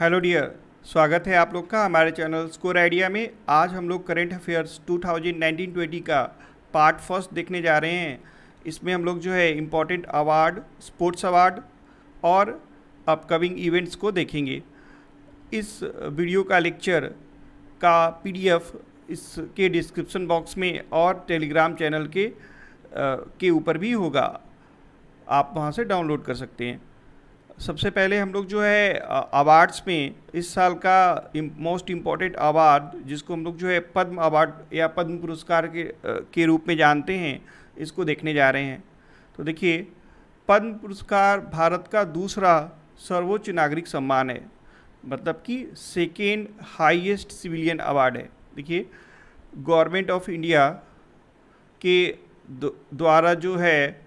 Hello dear स्वागत है आप लोग का हमारे चैनल स्कोर आइडिया में आज हम लोग करेंट अफेयर्स 2019-20 का पार्ट फर्स्ट देखने जा रहे हैं इसमें हम लोग जो है इम्पॉर्टेंट अवार्ड स्पोर्ट्स अवार्ड और अपकमिंग इवेंट्स को देखेंगे इस वीडियो का लेक्चर का पीडीएफ इसके डिस्क्रिप्शन बॉक्स में और टेलीग्राम चैनल के आ, के ऊपर भी होगा आप वहाँ से डाउनलोड कर सकते हैं सबसे पहले हम लोग जो है अवार्ड्स में इस साल का मोस्ट इम्पॉर्टेंट अवार्ड जिसको हम लोग जो है पद्म अवार्ड या पद्म पुरस्कार के के रूप में जानते हैं इसको देखने जा रहे हैं तो देखिए पद्म पुरस्कार भारत का दूसरा सर्वोच्च नागरिक सम्मान है मतलब कि सेकेंड हाईएस्ट सिविलियन अवार्ड है देखिए गवर्नमेंट ऑफ इंडिया के द्वारा जो है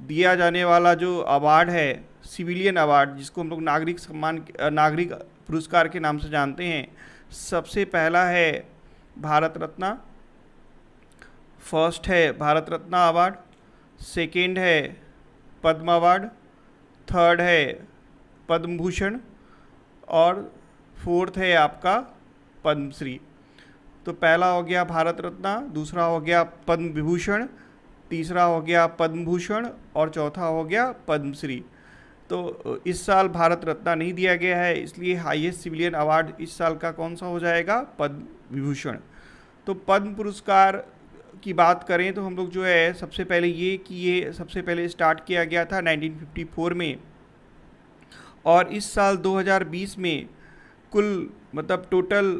दिया जाने वाला जो अवार्ड है सिविलियन अवार्ड जिसको हम लोग नागरिक सम्मान नागरिक पुरस्कार के नाम से जानते हैं सबसे पहला है भारत रत्न फर्स्ट है भारत रत्न अवार्ड सेकेंड है पद्म अवार्ड थर्ड है पद्म भूषण और फोर्थ है आपका पद्मश्री तो पहला हो गया भारत रत्न दूसरा हो गया पद्म विभूषण तीसरा हो गया पद्म भूषण और चौथा हो गया पद्मश्री तो इस साल भारत रत्न नहीं दिया गया है इसलिए हाईएस्ट सिविलियन अवार्ड इस साल का कौन सा हो जाएगा पद्म विभूषण तो पद्म पुरस्कार की बात करें तो हम लोग जो है सबसे पहले ये कि ये सबसे पहले स्टार्ट किया गया था 1954 में और इस साल 2020 में कुल मतलब टोटल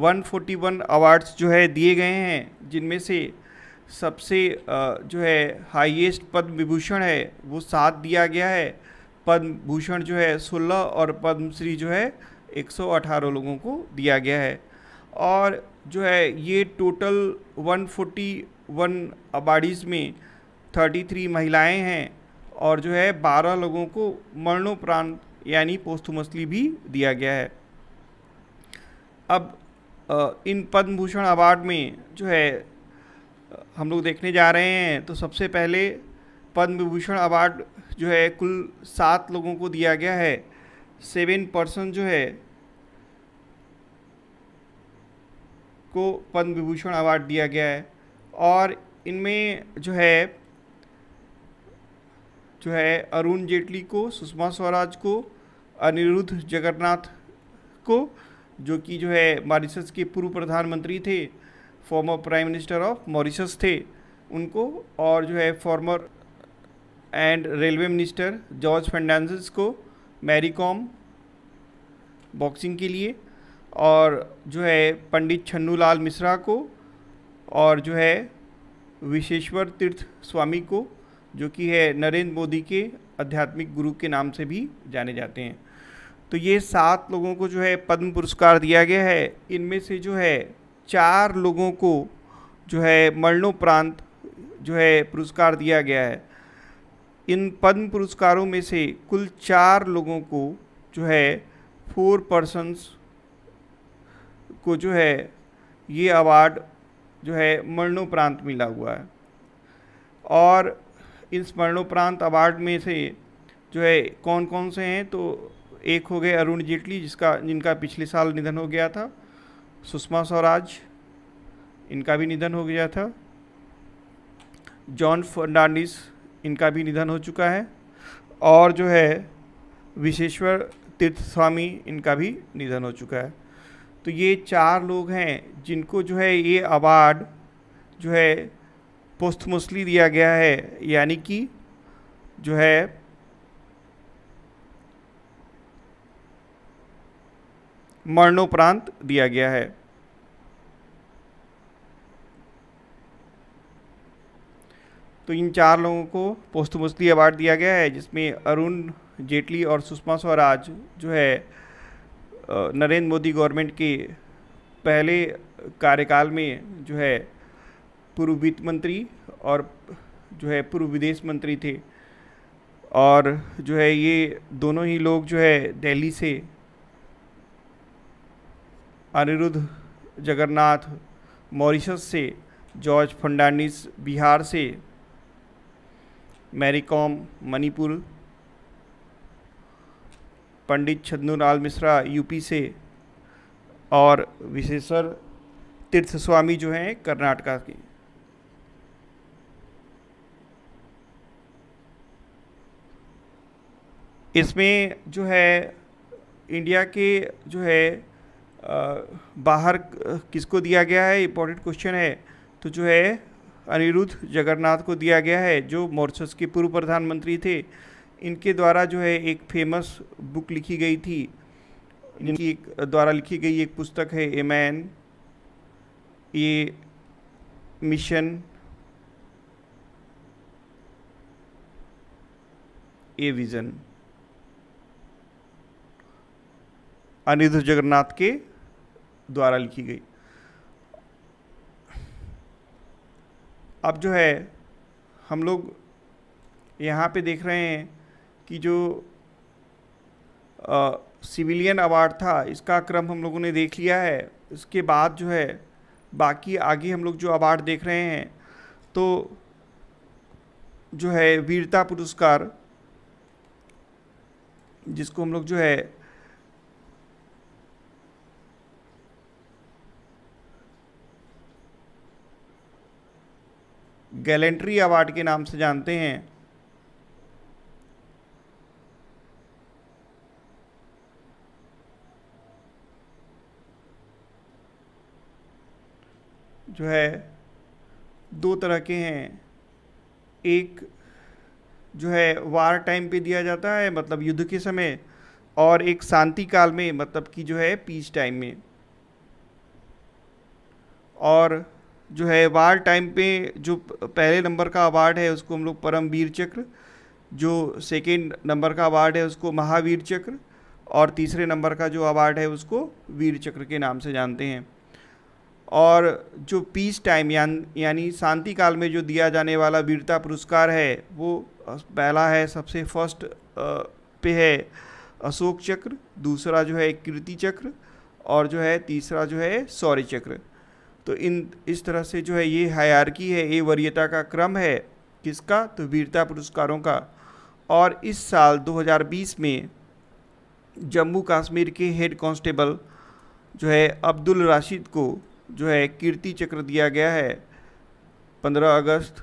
141 अवार्ड्स जो है दिए गए हैं जिनमें से सबसे जो है हाईएस्ट पद्म विभूषण है वो सात दिया गया है पद्म भूषण जो है सोलह और पद्मश्री जो है एक सौ अठारह लोगों को दिया गया है और जो है ये total one forty one awardees में थर्टी थ्री महिलाएँ हैं और जो है बारह लोगों को मरणोपरांत यानी पोस्टमसली भी दिया गया है अब इन पद्म भूषण अवार्ड में जो है हम लोग देखने जा रहे हैं तो सबसे पहले पद्म विभूषण अवार्ड जो है कुल सात लोगों को दिया गया है सेवन पर्सन जो है को पद्म विभूषण अवार्ड दिया गया है और इनमें जो है जो है अरुण जेटली को सुषमा स्वराज को अनिरुद्ध जगन्नाथ को जो कि जो है मॉरिशस के पूर्व प्रधानमंत्री थे former prime minister of Mauritius थे उनको और जो है former and railway minister George Fernandes को मैरी कॉम बॉक्सिंग के लिए और जो है पंडित छन्नू लाल मिश्रा को और जो है विशेश्वर तीर्थ स्वामी को जो कि है नरेंद्र मोदी के आध्यात्मिक गुरु के नाम से भी जाने जाते हैं तो ये सात लोगों को जो है पद्म पुरस्कार दिया गया है इनमें से जो है चार लोगों को जो है मरणोपरांत जो है पुरस्कार दिया गया है इन पद्म पुरस्कारों में से कुल चार लोगों को जो है फोर पर्सनस को जो है ये अवार्ड जो है मरणोपरांत मिला हुआ है और इस मरणोपरांत अवार्ड में से जो है कौन कौन से हैं तो एक हो गए अरुण जेटली जिसका जिनका पिछले साल निधन हो गया था सुषमा स्वराज इनका भी निधन हो गया था जॉन फर्नांडिस इनका भी निधन हो चुका है और जो है विशेश्वर तीर्थ स्वामी इनका भी निधन हो चुका है तो ये चार लोग हैं जिनको जो है ये अवार्ड जो है मोस्टली दिया गया है यानी कि जो है मरणोपरांत दिया गया है तो इन चार लोगों को पोस्ट मोस्टली अवार्ड दिया गया है जिसमें अरुण जेटली और सुषमा स्वराज जो है नरेंद्र मोदी गवर्नमेंट के पहले कार्यकाल में जो है पूर्व वित्त मंत्री और जो है पूर्व विदेश मंत्री थे और जो है ये दोनों ही लोग जो है दिल्ली से अनिरुद्ध जगन्नाथ मॉरिशस से जॉर्ज फर्नांडिस बिहार से मैरीकॉम मणिपुर पंडित छदनूलाल मिश्रा यूपी से और विशेषर तीर्थ स्वामी जो हैं कर्नाटका के इसमें जो है इंडिया के जो है आ, बाहर किसको दिया गया है इम्पोर्टेंट क्वेश्चन है तो जो है अनिरुद्ध जगन्नाथ को दिया गया है जो मॉरिशस के पूर्व प्रधानमंत्री थे इनके द्वारा जो है एक फेमस बुक लिखी गई थी इनकी एक द्वारा लिखी गई एक पुस्तक है ए मैन ये mission a vision Anerood Jugnauth के द्वारा लिखी गई अब जो है हम लोग यहाँ पे देख रहे हैं कि जो सिविलियन अवार्ड था इसका क्रम हम लोगों ने देख लिया है इसके बाद जो है बाकी आगे हम लोग जो अवार्ड देख रहे हैं तो जो है वीरता पुरस्कार जिसको हम लोग जो है गैलेंट्री अवार्ड के नाम से जानते हैं जो है दो तरह के हैं एक जो है वार टाइम पे दिया जाता है मतलब युद्ध के समय और एक शांति काल में मतलब कि जो है पीस टाइम में और जो है अवार्ड टाइम पे जो पहले नंबर का अवार्ड है उसको हम लोग परमवीर चक्र जो सेकेंड नंबर का अवार्ड है उसको महावीर चक्र और तीसरे नंबर का जो अवार्ड है उसको वीर चक्र के नाम से जानते हैं और जो पीस टाइम यान यानी शांति काल में जो दिया जाने वाला वीरता पुरस्कार है वो पहला है सबसे फर्स्ट पे है अशोक चक्र दूसरा जो है कीर्ति चक्र और जो है तीसरा जो है सौर्य चक्र तो इन इस तरह से जो है ये की है ये वरीयता का क्रम है किसका तो वीरता पुरस्कारों का और इस साल 2020 में जम्मू कश्मीर के हेड कांस्टेबल जो है अब्दुल राशिद को जो है कीर्ति चक्र दिया गया है 15 अगस्त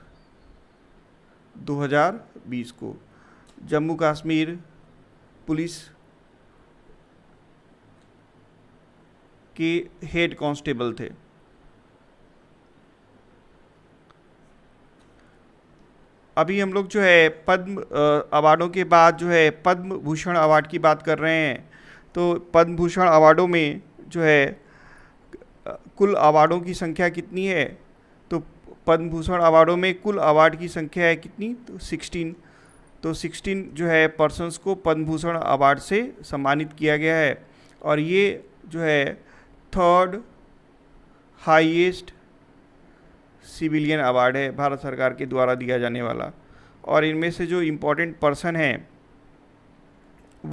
2020 को जम्मू कश्मीर पुलिस के हेड कांस्टेबल थे अभी हम लोग जो है पद्म अवार्डों के बाद जो है पद्म भूषण अवार्ड की बात कर रहे हैं तो पद्म भूषण अवार्डों में जो है कुल अवार्डों की संख्या कितनी है तो पद्म भूषण अवार्डों में कुल अवार्ड की संख्या है कितनी तो सिक्सटीन तो सिक्सटीन जो है पर्सनस को पद्म भूषण अवार्ड से सम्मानित किया गया है और ये जो है थर्ड हाईएस्ट सिविलियन अवार्ड है भारत सरकार के द्वारा दिया जाने वाला और इनमें से जो इम्पोर्टेंट पर्सन हैं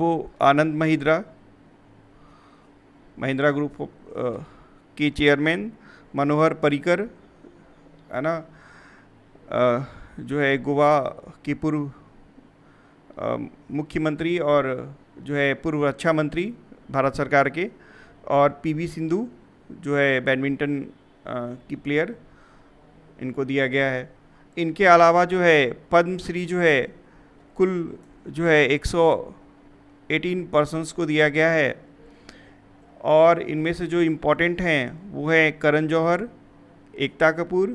वो आनंद महिंद्रा महिंद्रा ग्रुप के चेयरमैन मनोहर परिकर है ना जो है गोवा के पूर्व मुख्यमंत्री और जो है पूर्व रक्षा मंत्री भारत सरकार के और पीवी सिंधु जो है बैडमिंटन की प्लेयर इनको दिया गया है इनके अलावा जो है पद्मश्री जो है कुल जो है 118 पर्सनस को दिया गया है और इनमें से जो इम्पोर्टेंट हैं वो है करण जौहर एकता कपूर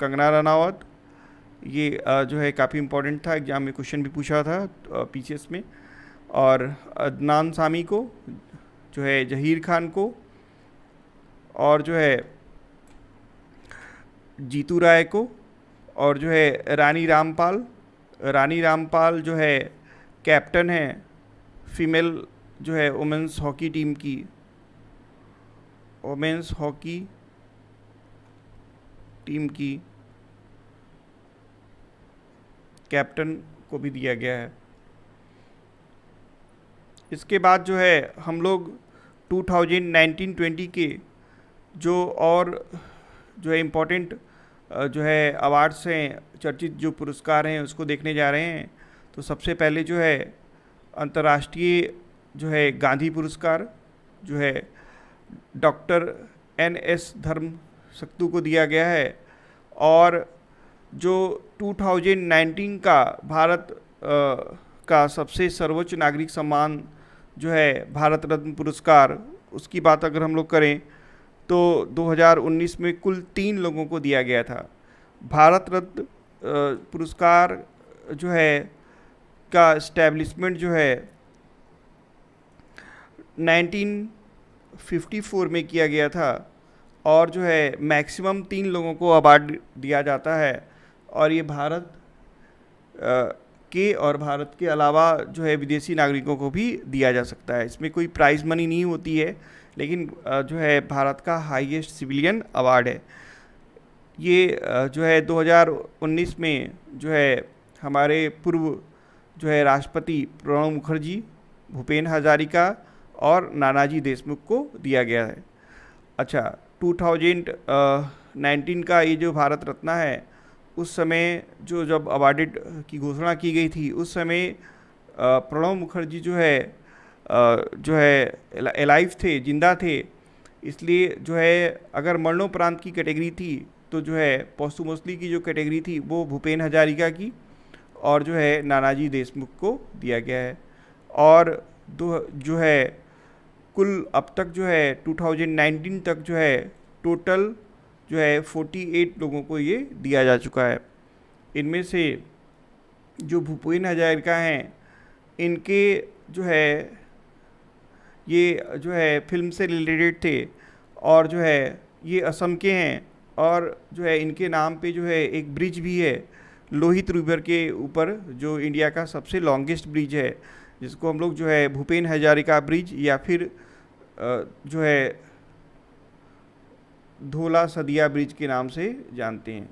कंगना रनावत ये जो है काफ़ी इम्पोर्टेंट था एग्ज़ाम में क्वेश्चन भी पूछा था पीसीएस में और अदनान सामी को जो है जहीर खान को और जो है जीतू राय को और जो है रानी रामपाल रानी रामपाल जो है कैप्टन है फीमेल जो है वुमेंस हॉकी टीम की वुमेंस हॉकी टीम की कैप्टन को भी दिया गया है इसके बाद जो है हम लोग 2019-20 के जो और जो है इम्पोर्टेंट जो है अवार्ड्स हैं चर्चित जो पुरस्कार हैं उसको देखने जा रहे हैं तो सबसे पहले जो है अंतर्राष्ट्रीय जो है गांधी पुरस्कार जो है डॉक्टर एन एस धर्म सक्तू को दिया गया है और जो 2019 का भारत आ, का सबसे सर्वोच्च नागरिक सम्मान जो है भारत रत्न पुरस्कार उसकी बात अगर हम लोग करें तो 2019 में कुल तीन लोगों को दिया गया था भारत रत्न पुरस्कार जो है का इस्टेब्लिशमेंट जो है 1954 में किया गया था और जो है मैक्सिमम तीन लोगों को अवार्ड दिया जाता है और ये भारत के और भारत के अलावा जो है विदेशी नागरिकों को भी दिया जा सकता है इसमें कोई प्राइज़ मनी नहीं होती है लेकिन जो है भारत का हाईएस्ट सिविलियन अवार्ड है ये जो है 2019 में जो है हमारे पूर्व जो है राष्ट्रपति प्रणब मुखर्जी भूपेन हजारिका और नानाजी देशमुख को दिया गया है अच्छा 2019 का ये जो भारत रत्न है उस समय जो जब अवार्डेड की घोषणा की गई थी उस समय प्रणब मुखर्जी जो है जो है एलाइव थे जिंदा थे इसलिए जो है अगर मरणोपरांत की कैटेगरी थी तो जो है पॉस्टुमोसली की जो कैटेगरी थी वो भूपेन हजारिका की और जो है नानाजी देशमुख को दिया गया है और दो जो है कुल अब तक जो है 2019 तक जो है टोटल जो है 48 लोगों को ये दिया जा चुका है इनमें से जो भूपेन हजारिका हैं इनके जो है ये जो है फिल्म से रिलेटेड थे और जो है ये असम के हैं और जो है इनके नाम पे जो है एक ब्रिज भी है लोहित रिवर के ऊपर जो इंडिया का सबसे लॉन्गेस्ट ब्रिज है जिसको हम लोग जो है भूपेन हजारिका ब्रिज या फिर जो है धोला सदिया ब्रिज के नाम से जानते हैं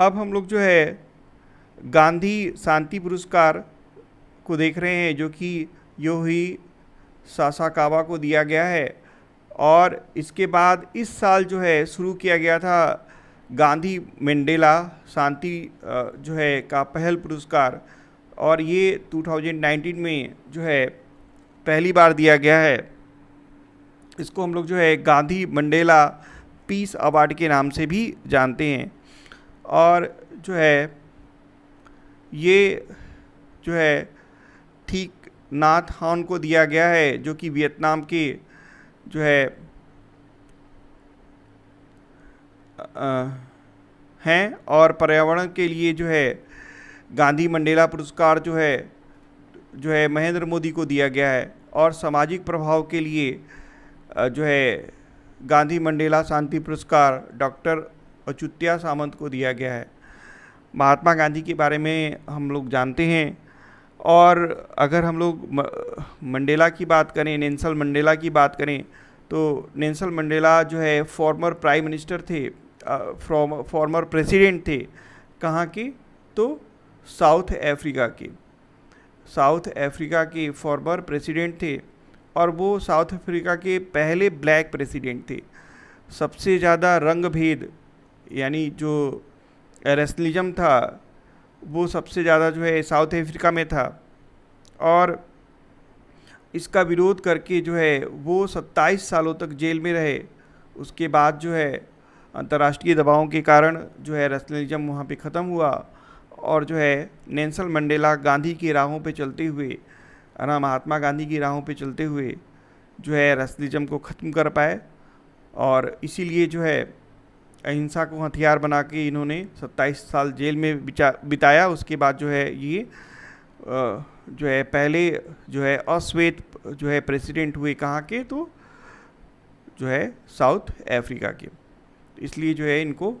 अब हम लोग जो है गांधी शांति पुरस्कार को देख रहे हैं जो कि यो ही सासाकावा को दिया गया है और इसके बाद इस साल जो है शुरू किया गया था गांधी मंडेला शांति जो है का पहल पुरस्कार और ये 2019 में जो है पहली बार दिया गया है इसको हम लोग जो है गांधी मंडेला पीस अवार्ड के नाम से भी जानते हैं और जो है ये जो है ठीक नाथ हॉन को दिया गया है जो कि वियतनाम के जो है आ, हैं और पर्यावरण के लिए जो है गांधी मंडेला पुरस्कार जो है जो है महेंद्र मोदी को दिया गया है और सामाजिक प्रभाव के लिए जो है गांधी मंडेला शांति पुरस्कार डॉक्टर अचुत्या सामंत को दिया गया है महात्मा गांधी के बारे में हम लोग जानते हैं और अगर हम लोग मंडेला की बात करें नेंसल मंडेला की बात करें तो नेंसल मंडेला जो है फॉर्मर प्राइम मिनिस्टर थे फ्रॉम फॉर्मर प्रेसिडेंट थे कहाँ के तो साउथ अफ्रीका के साउथ अफ्रीका के फॉर्मर प्रेसिडेंट थे और वो साउथ अफ्रीका के पहले ब्लैक प्रेसिडेंट थे सबसे ज़्यादा रंग भेद यानी जो रेसलिज्म था वो सबसे ज़्यादा जो है साउथ अफ्रीका में था और इसका विरोध करके जो है वो 27 सालों तक जेल में रहे उसके बाद जो है अंतर्राष्ट्रीय दबावों के कारण जो है रेसलिज्म वहाँ पे ख़त्म हुआ और जो है नेल्सन मंडेला गांधी की राहों पे चलते हुए ना महात्मा गांधी की राहों पे चलते हुए जो है रेसलिज्म को ख़त्म कर पाए और इसीलिए जो है अहिंसा को हथियार बना के इन्होंने 27 साल जेल में बिताया उसके बाद जो है ये जो है पहले जो है अश्वेत जो है प्रेसिडेंट हुए कहाँ के तो जो है साउथ अफ्रीका के इसलिए जो है इनको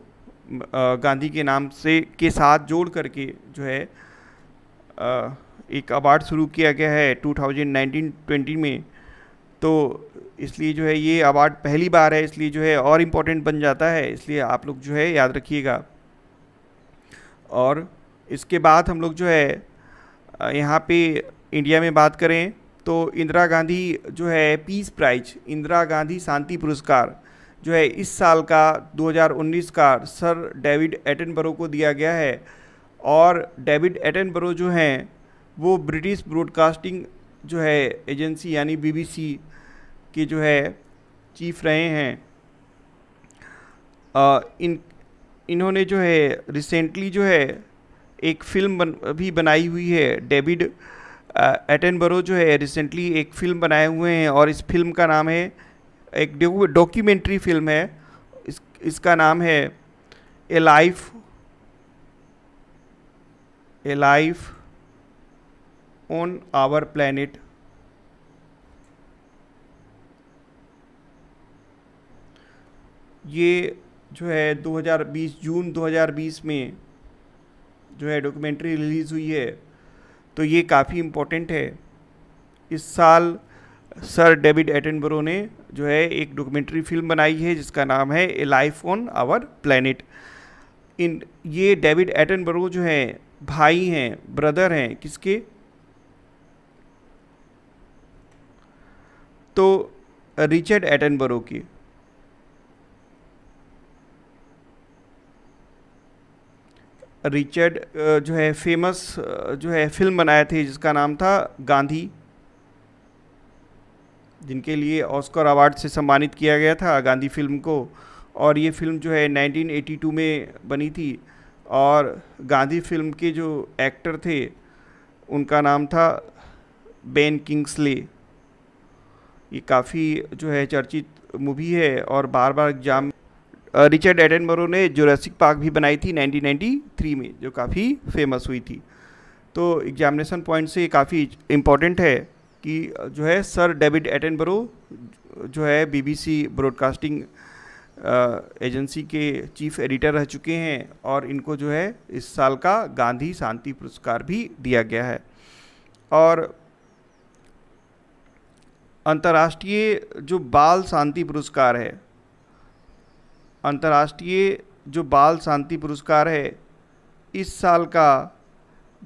गांधी के नाम से के साथ जोड़ करके जो है एक अवार्ड शुरू किया गया है 2019-20 में तो इसलिए जो है ये अवार्ड पहली बार है इसलिए जो है और इम्पोर्टेंट बन जाता है इसलिए आप लोग जो है याद रखिएगा और इसके बाद हम लोग जो है यहाँ पे इंडिया में बात करें तो इंदिरा गांधी जो है पीस प्राइज इंदिरा गांधी शांति पुरस्कार जो है इस साल का 2019 का सर डेविड एटनबरो को दिया गया है और डेविड एटनबरो जो हैं वो ब्रिटिश ब्रॉडकास्टिंग जो है एजेंसी यानी बीबीसी के जो है चीफ रहे हैं आ, इन इन्होंने जो है रिसेंटली जो है एक फिल्म बन, भी बनाई हुई है डेविड एटनबरो जो है रिसेंटली एक फिल्म बनाए हुए हैं और इस फिल्म का नाम है एक डॉक्यूमेंट्री फिल्म है इस, इसका नाम है a life a life on our planet ये जो है 2020 जून 2020 में जो है डॉक्यूमेंट्री रिलीज़ हुई है तो ये काफ़ी इम्पोर्टेंट है इस साल सर डेविड एटनबरो ने जो है एक डॉक्यूमेंट्री फिल्म बनाई है जिसका नाम है a life on our planet इन ये डेविड एटनबरो जो है भाई हैं ब्रदर हैं किसके तो रिचर्ड एटनबरो की रिचर्ड uh, जो है फेमस uh, जो है फिल्म बनाए थे जिसका नाम था गांधी जिनके लिए ऑस्कर अवार्ड से सम्मानित किया गया था गांधी फिल्म को और ये फिल्म जो है 1982 में बनी थी और गांधी फिल्म के जो एक्टर थे उनका नाम था बेन किंग्सले ये काफ़ी जो है चर्चित मूवी है और बार बार एग्जाम रिचर्ड एटनबरो ने जोरेसिक पार्क भी बनाई थी 1993 में जो काफ़ी फेमस हुई थी तो एग्जामिनेशन पॉइंट से काफ़ी इम्पॉर्टेंट है कि जो है सर डेविड एटनबरो जो है बीबीसी ब्रॉडकास्टिंग एजेंसी के चीफ एडिटर रह चुके हैं और इनको जो है इस साल का गांधी शांति पुरस्कार भी दिया गया है और अंतर्राष्ट्रीय जो बाल शांति पुरस्कार है अंतर्राष्ट्रीय जो बाल शांति पुरस्कार है इस साल का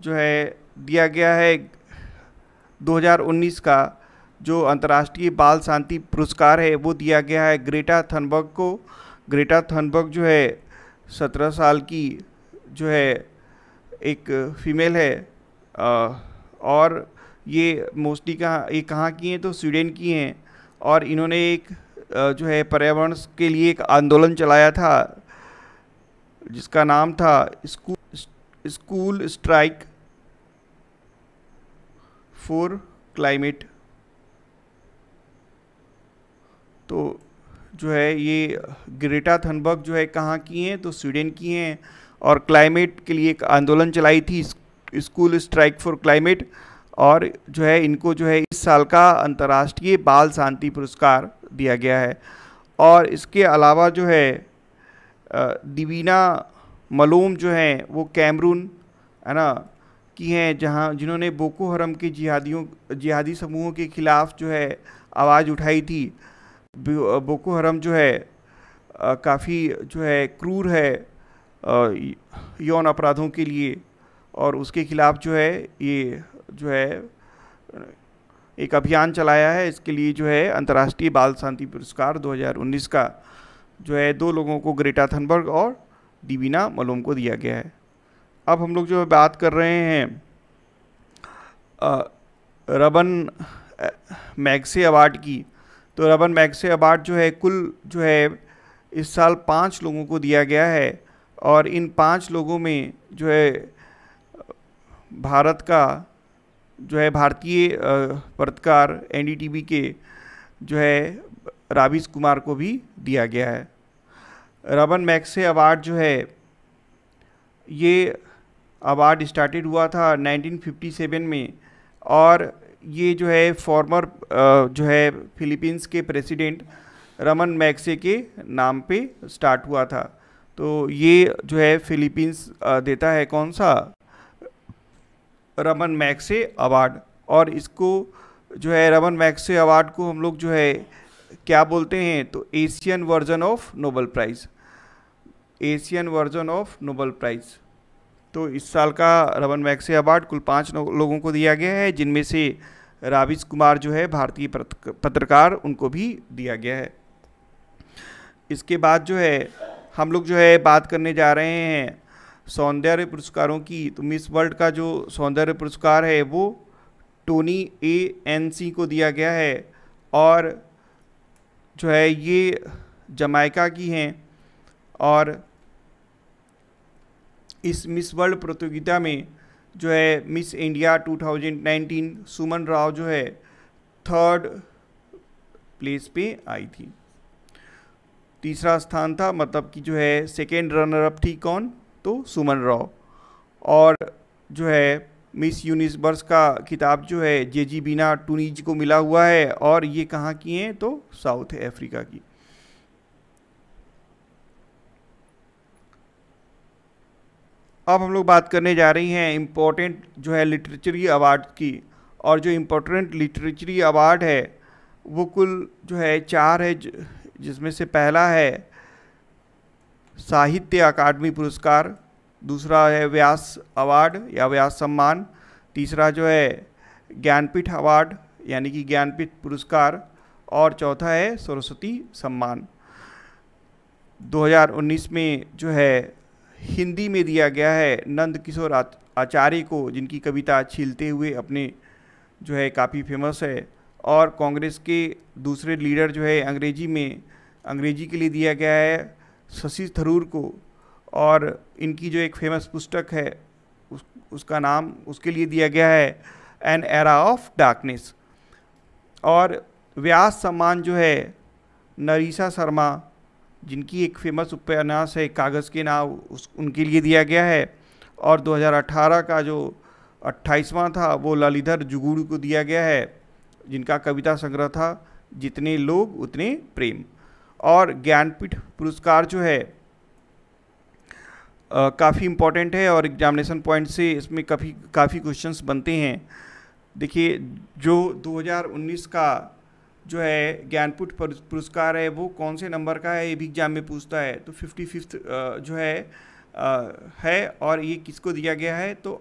जो है दिया गया है 2019 का जो अंतर्राष्ट्रीय बाल शांति पुरस्कार है वो दिया गया है ग्रेटा थनबर्ग को ग्रेटा थनबर्ग जो है सत्रह साल की जो है एक फीमेल है और ये मोस्टली कहाँ ये कहाँ की हैं तो स्वीडन की हैं और इन्होंने एक जो है पर्यावरण के लिए एक आंदोलन चलाया था जिसका नाम था school school strike for climate तो जो है ये ग्रेटा थनबर्ग जो है कहाँ की हैं तो स्वीडन की हैं और क्लाइमेट के लिए एक आंदोलन चलाई थी स्कूल स्ट्राइक फॉर क्लाइमेट और जो है इनको जो है इस साल का अंतर्राष्ट्रीय बाल शांति पुरस्कार दिया गया है और इसके अलावा जो है दिवीना मलूम जो हैं वो कैमरून है ना की हैं जहाँ जिन्होंने बोको हरम के जिहादियों जिहादी समूहों के ख़िलाफ़ जो है आवाज़ उठाई थी बोको हरम जो है काफ़ी जो है क्रूर है यौन अपराधों के लिए और उसके खिलाफ़ जो है ये जो है एक अभियान चलाया है इसके लिए जो है अंतर्राष्ट्रीय बाल शांति पुरस्कार 2019 का जो है दो लोगों को ग्रेटा थनबर्ग और डिवीना मलोम को दिया गया है अब हम लोग जो है बात कर रहे हैं रबन मैगसे अवार्ड की तो रबन मैगसे अवार्ड जो है कुल जो है इस साल पाँच लोगों को दिया गया है और इन पाँच लोगों में जो है भारत का जो है भारतीय पत्रकार एन के जो है रावीस कुमार को भी दिया गया है रबन मैक्से अवार्ड जो है ये अवार्ड स्टार्टेड हुआ था 1957 में और ये जो है फॉर्मर जो है फिलीपींस के प्रेसिडेंट रमन मैक्से के नाम पे स्टार्ट हुआ था तो ये जो है फिलीपींस देता है कौन सा रमन मैक्से अवार्ड और इसको जो है रमन मैक्से अवार्ड को हम लोग जो है क्या बोलते हैं तो Asian version of Nobel prize Asian version of Nobel prize तो इस साल का रमन मैक्से अवार्ड कुल पाँच लोगों को दिया गया है जिनमें से राविश कुमार जो है भारतीय पत्रकार उनको भी दिया गया है इसके बाद जो है हम लोग जो है बात करने जा रहे हैं सौंदर्य पुरस्कारों की तो मिस वर्ल्ड का जो सौंदर्य पुरस्कार है वो टोनी ए एन सी को दिया गया है और जो है ये जमाइका की हैं और इस मिस वर्ल्ड प्रतियोगिता में जो है मिस इंडिया 2019 सुमन राव जो है थर्ड प्लेस पे आई थी तीसरा स्थान था मतलब कि जो है सेकेंड रनर अप थी कौन तो सुमन राव और जो है मिस यूनिवर्स का किताब जो है जे जी बीना टूनीज को मिला हुआ है और ये कहाँ की हैं तो साउथ अफ्रीका की अब हम लोग बात करने जा रही हैं इम्पोर्टेंट जो है लिटरेचरी अवार्ड की और जो इम्पोर्टेंट लिटरेचरी अवार्ड है वो कुल जो है चार है जिसमें से पहला है साहित्य अकादमी पुरस्कार दूसरा है व्यास अवार्ड या व्यास सम्मान तीसरा जो है ज्ञानपीठ अवार्ड यानी कि ज्ञानपीठ पुरस्कार और चौथा है सरस्वती सम्मान 2019 में जो है हिंदी में दिया गया है नंद किशोर आचार्य को जिनकी कविता छीलते हुए अपने जो है काफ़ी फेमस है और कांग्रेस के दूसरे लीडर जो है अंग्रेजी में अंग्रेजी के लिए दिया गया है शशि थरूर को और इनकी जो एक फेमस पुस्तक है उस, उसका नाम उसके लिए दिया गया है एन एरा ऑफ डार्कनेस और व्यास सम्मान जो है नरीसा शर्मा जिनकी एक फेमस उपन्यास है कागज़ के नाव उस उनके लिए दिया गया है और 2018 का जो 28वां था वो ललिधर जुगुड़ को दिया गया है जिनका कविता संग्रह था जितने लोग उतने प्रेम और ज्ञानपीठ पुरस्कार जो है काफ़ी इम्पोर्टेंट है और एग्जामिनेशन पॉइंट से इसमें काफ़ी काफ़ी क्वेश्चंस बनते हैं देखिए जो 2019 का जो है ज्ञानपीठ पुरस्कार है वो कौन से नंबर का है ये भी एग्जाम में पूछता है तो फिफ्टी फिफ्थ जो है आ, है और ये किसको दिया गया है तो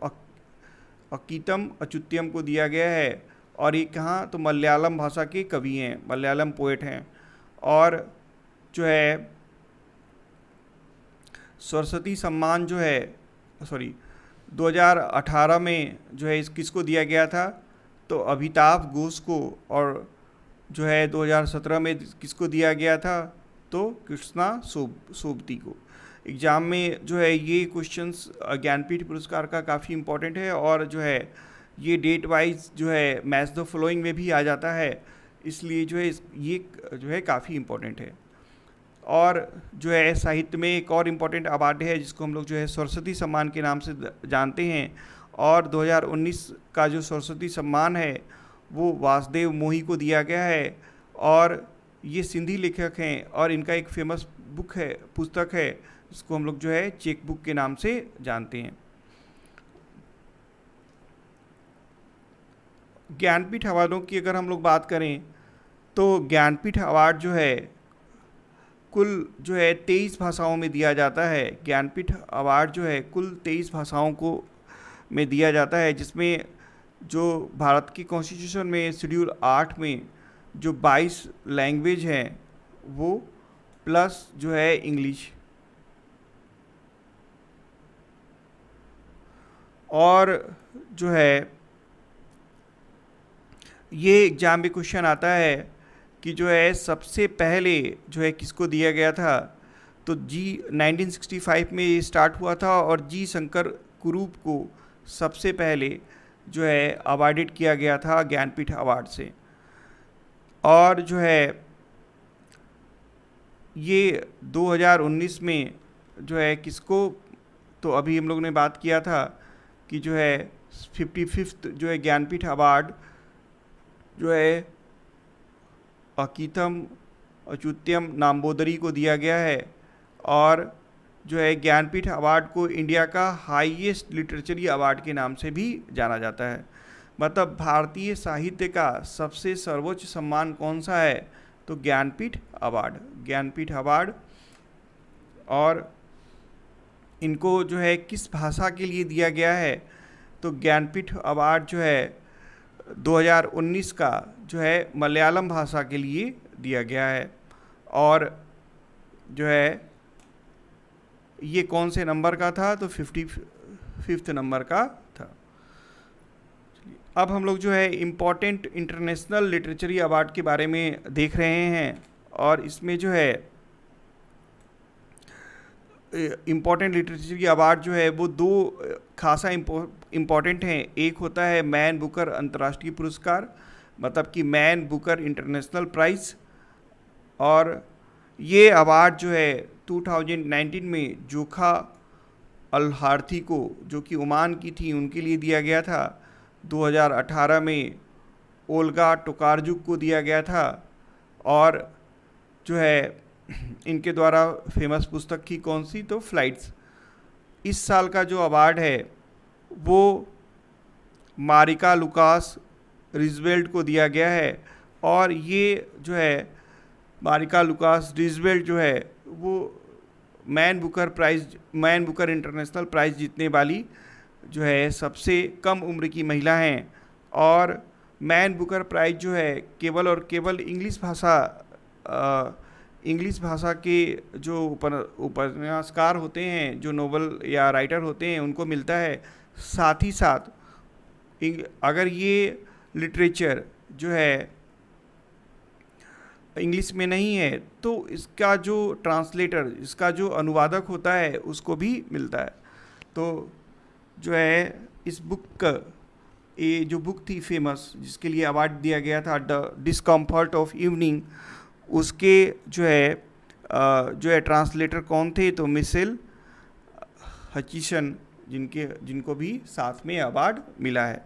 अकीतम अच्युत्यम को दिया गया है और ये कहाँ तो मलयालम भाषा के कवि हैं मलयालम पोइट हैं और जो है सरस्वती सम्मान जो है सॉरी 2018 में जो है इस किसको दिया गया था तो अभिताभ घोष को और जो है 2017 में किसको दिया गया था तो कृष्णा सोब सोबती को एग्ज़ाम में जो है ये क्वेश्चंस ज्ञानपीठ पुरस्कार का काफ़ी इम्पोर्टेंट है और जो है ये डेट वाइज जो है मैच द फॉलोइंग में भी आ जाता है इसलिए जो है ये जो है काफ़ी इम्पोर्टेंट है और जो है साहित्य में एक और इम्पॉर्टेंट अवार्ड है जिसको हम लोग जो है सरस्वती सम्मान के नाम से जानते हैं और 2019 का जो सरस्वती सम्मान है वो वासुदेव मोही को दिया गया है और ये सिंधी लेखक हैं और इनका एक फेमस बुक है पुस्तक है जिसको हम लोग जो है चेक बुक के नाम से जानते हैं ज्ञानपीठ अवार्डों की अगर हम लोग बात करें तो ज्ञानपीठ अवार्ड जो है कुल जो है तेईस भाषाओं में दिया जाता है ज्ञानपीठ अवार्ड जो है कुल तेईस भाषाओं को में दिया जाता है जिसमें जो भारत की कॉन्स्टिट्यूशन में शेड्यूल आठ में जो बाईस लैंग्वेज हैं वो प्लस जो है इंग्लिश और जो है ये एग्ज़ाम में क्वेश्चन आता है कि जो है सबसे पहले जो है किसको दिया गया था तो जी 1965 में ये स्टार्ट हुआ था और जी शंकर कुरूप को सबसे पहले जो है अवार्डेड किया गया था ज्ञानपीठ अवार्ड से और जो है ये 2019 में जो है किसको तो अभी हम लोग ने बात किया था कि जो है फिफ्टी फिफ्थ जो है ज्ञानपीठ अवार्ड जो है अकीतम अचुत्यम नाम्बोदरी को दिया गया है और जो है ज्ञानपीठ अवार्ड को इंडिया का हाईएस्ट लिटरेचरी अवार्ड के नाम से भी जाना जाता है मतलब भारतीय साहित्य का सबसे सर्वोच्च सम्मान कौन सा है तो ज्ञानपीठ अवार्ड ज्ञानपीठ अवार्ड और इनको जो है किस भाषा के लिए दिया गया है तो ज्ञानपीठ अवार्ड जो है 2019 का जो है मलयालम भाषा के लिए दिया गया है और जो है ये कौन से नंबर का था तो फिफ्टी फिफ्थ नंबर का था अब हम लोग जो है इम्पॉर्टेंट इंटरनेशनल लिटरेचरी अवार्ड के बारे में देख रहे हैं और इसमें जो है इम्पॉर्टेंट लिटरेचरी अवार्ड जो है वो दो खासा इम्पॉर्टेंट हैं एक होता है मैन बुकर अंतर्राष्ट्रीय पुरस्कार मतलब कि मैन बुकर इंटरनेशनल प्राइज़ और ये अवार्ड जो है 2019 में जोखा अलहार्थी को जो कि ओमान की थी उनके लिए दिया गया था 2018 में ओल्गा टोकारजुक को दिया गया था और जो है इनके द्वारा फेमस पुस्तक की कौन सी तो फ्लाइट्स इस साल का जो अवार्ड है वो मारिका लुकास रिजवेल्ट को दिया गया है और ये जो है मारिका लुकास रिजवेल्ट जो है वो Man Booker prize Man Booker international prize जीतने वाली जो है सबसे कम उम्र की महिला हैं और मैन बुकर प्राइज जो है केवल और केवल इंग्लिश भाषा इंग्लिश भाषा के जो उपन्यासकार होते हैं जो नोबल या राइटर होते हैं उनको मिलता है साथ ही साथ अगर ये लिटरेचर जो है इंग्लिश में नहीं है तो इसका जो ट्रांसलेटर इसका जो अनुवादक होता है उसको भी मिलता है तो जो है इस बुक का ये जो बुक थी फेमस जिसके लिए अवार्ड दिया गया था द डिसकम्फर्ट ऑफ इवनिंग उसके जो है जो है ट्रांसलेटर कौन थे तो मिसेल हचिशन जिनके जिनको भी साथ में अवार्ड मिला है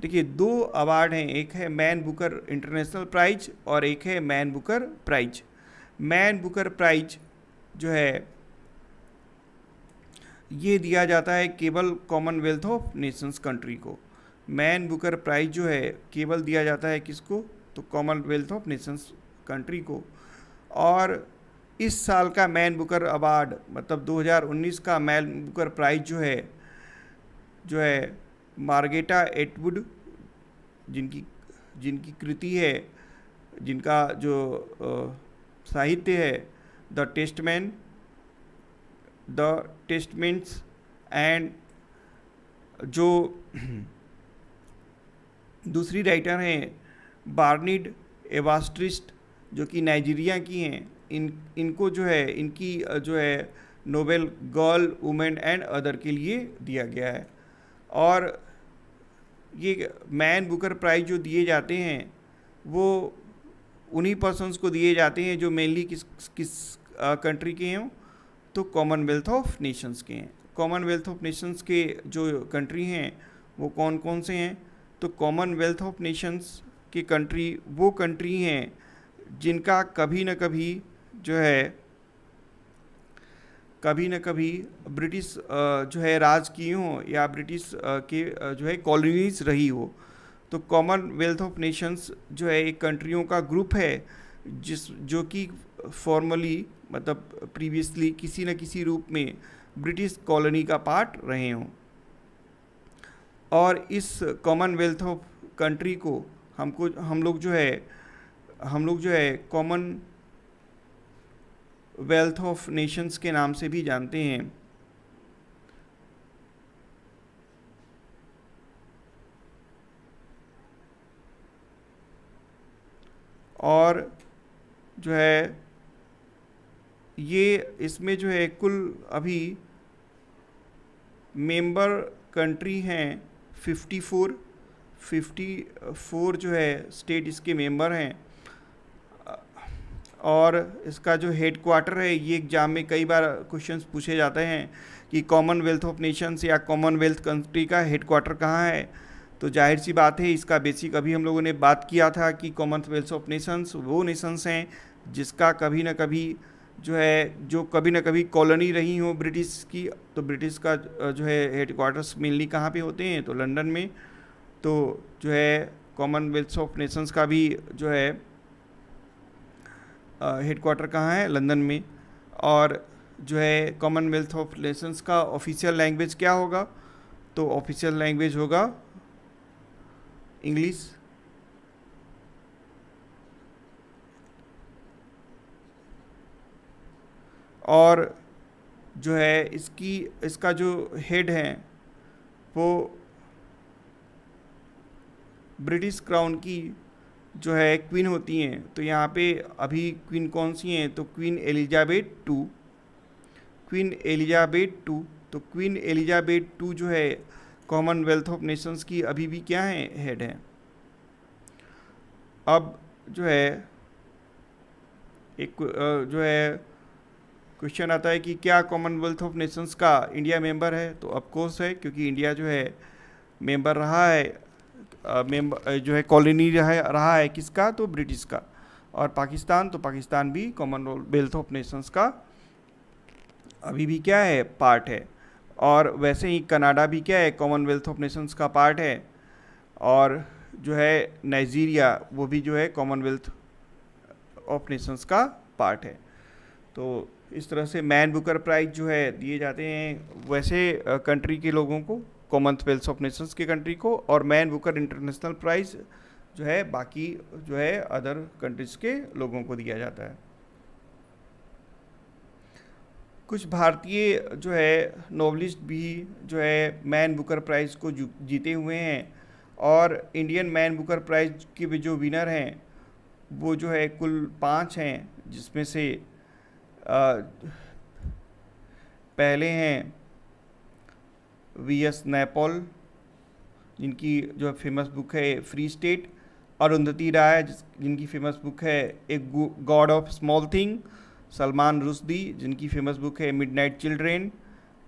देखिए दो अवार्ड हैं एक है मैन बुकर इंटरनेशनल प्राइज और एक है Man Booker prize Man Booker prize जो है ये दिया जाता है केवल कॉमनवेल्थ ऑफ नेशंस कंट्री को मैन बुकर प्राइज जो है केवल दिया जाता है किसको तो कॉमनवेल्थ ऑफ नेशंस कंट्री को और इस साल का मैन बुकर अवार्ड मतलब 2019 का मैन बुकर प्राइज जो है जो है मार्गेटा एटवुड जिनकी जिनकी कृति है जिनका जो साहित्य है the testament the testaments and जो दूसरी राइटर हैं बार्निड एवास्ट्रिस्ट जो कि नाइजीरिया की हैं इन इनको जो है इनकी जो है novel girl woman and other के लिए दिया गया है और ये मैन बुकर प्राइज़ जो दिए जाते हैं वो उन्हीं पर्सनस को दिए जाते हैं जो मेनली किस किस कंट्री के हों तो कॉमनवेल्थ ऑफ नेशंस के हैं कॉमनवेल्थ ऑफ नेशंस के जो कंट्री हैं वो कौन कौन से हैं तो कॉमनवेल्थ ऑफ नेशंस के कंट्री वो कंट्री हैं जिनका कभी ना कभी जो है कभी ना कभी ब्रिटिश जो है राज की हो या ब्रिटिश के जो है कॉलोनीज रही हो तो कॉमनवेल्थ ऑफ नेशंस जो है एक कंट्रियों का ग्रुप है जिस जो कि फॉर्मली मतलब प्रीवियसली किसी न किसी रूप में ब्रिटिश कॉलोनी का पार्ट रहे हों और इस कॉमनवेल्थ ऑफ कंट्री को हमको हम लोग जो है हम लोग जो है कॉमन वेल्थ ऑफ नेशंस के नाम से भी जानते हैं और जो है ये इसमें जो है कुल अभी मेंबर कंट्री हैं 54 54 जो है स्टेट इसके मेंबर हैं और इसका जो हेड क्वार्टर है ये एग्ज़ाम में कई बार क्वेश्चंस पूछे जाते हैं कि कॉमनवेल्थ ऑफ नेशंस या कॉमनवेल्थ कंट्री का हेड क्वार्टर कहाँ है तो जाहिर सी बात है इसका बेसिक अभी हम लोगों ने बात किया था कि कॉमनवेल्थ ऑफ नेशंस वो नेशंस हैं जिसका कभी ना कभी जो है जो कभी ना कभी कॉलोनी रही हो ब्रिटिश की तो ब्रिटिश का जो है हेड क्वार्टर्स मेनली कहाँ पे होते हैं तो लंदन में तो जो है कॉमनवेल्थ ऑफ नेशंस का भी जो है हेडकोार्टर कहाँ है लंदन में और जो है कॉमनवेल्थ ऑफ नेशंस का ऑफिशियल लैंग्वेज क्या होगा तो ऑफिशियल लैंग्वेज होगा इंग्लिश और जो है इसकी इसका जो हेड है वो ब्रिटिश क्राउन की जो है क्वीन होती हैं तो यहाँ पे अभी क्वीन कौन सी हैं तो Queen Elizabeth two Queen Elizabeth two तो क्वीन एलिजाबेथ टू जो है कॉमनवेल्थ ऑफ नेशंस की अभी भी क्या है हेड है अब जो है एक जो है क्वेश्चन आता है कि क्या कॉमनवेल्थ ऑफ नेशंस का इंडिया मेंबर है तो ऑफकोर्स है क्योंकि इंडिया जो है मेंबर रहा है में जो है कॉलोनी रहा है किसका तो ब्रिटिश का और पाकिस्तान तो पाकिस्तान भी कॉमनवेल्थ ऑफ नेशंस का अभी भी क्या है पार्ट है और वैसे ही कनाडा भी क्या है कॉमनवेल्थ ऑफ नेशंस का पार्ट है और जो है नाइजीरिया वो भी जो है कॉमनवेल्थ ऑफ नेशंस का पार्ट है तो इस तरह से मैन बुकर प्राइज़ जो है दिए जाते हैं वैसे कंट्री के लोगों को कॉमनवेल्थ ऑफ नेशंस की कंट्री को और मैन बुकर इंटरनेशनल प्राइज़ जो है बाकी जो है अदर कंट्रीज़ के लोगों को दिया जाता है कुछ भारतीय जो है नॉवलिस्ट भी जो है मैन बुकर प्राइज़ को जीते हुए हैं और इंडियन मैन बुकर प्राइज़ के भी जो विनर हैं वो जो है कुल पाँच हैं जिसमें से आ, पहले हैं वी एस नेपोल जिनकी जो फेमस बुक है फ्री स्टेट अरुंधति राय जिनकी फेमस बुक है a god of small thing Salman Rushdie जिनकी फेमस बुक है मिडनाइट चिल्ड्रेन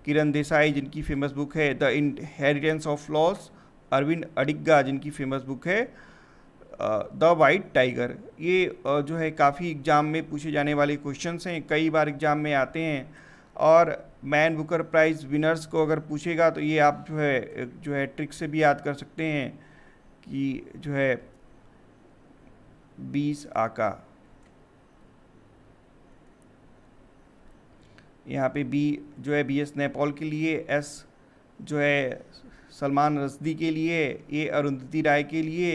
किरण देसाई जिनकी फेमस बुक है the inheritance of loss Aravind Adiga जिनकी फेमस बुक है द वाइट टाइगर ये जो है काफ़ी एग्ज़ाम में पूछे जाने वाले क्वेश्चंस हैं कई बार एग्ज़ाम में आते हैं और मैन बुकर प्राइज़ विनर्स को अगर पूछेगा तो ये आप जो है जो है ट्रिक से भी याद कर सकते हैं कि जो है बीस आका यहाँ पे बी जो है बी एस नेपाल के लिए एस जो है सलमान रजदी के लिए ए अरुंधति राय के लिए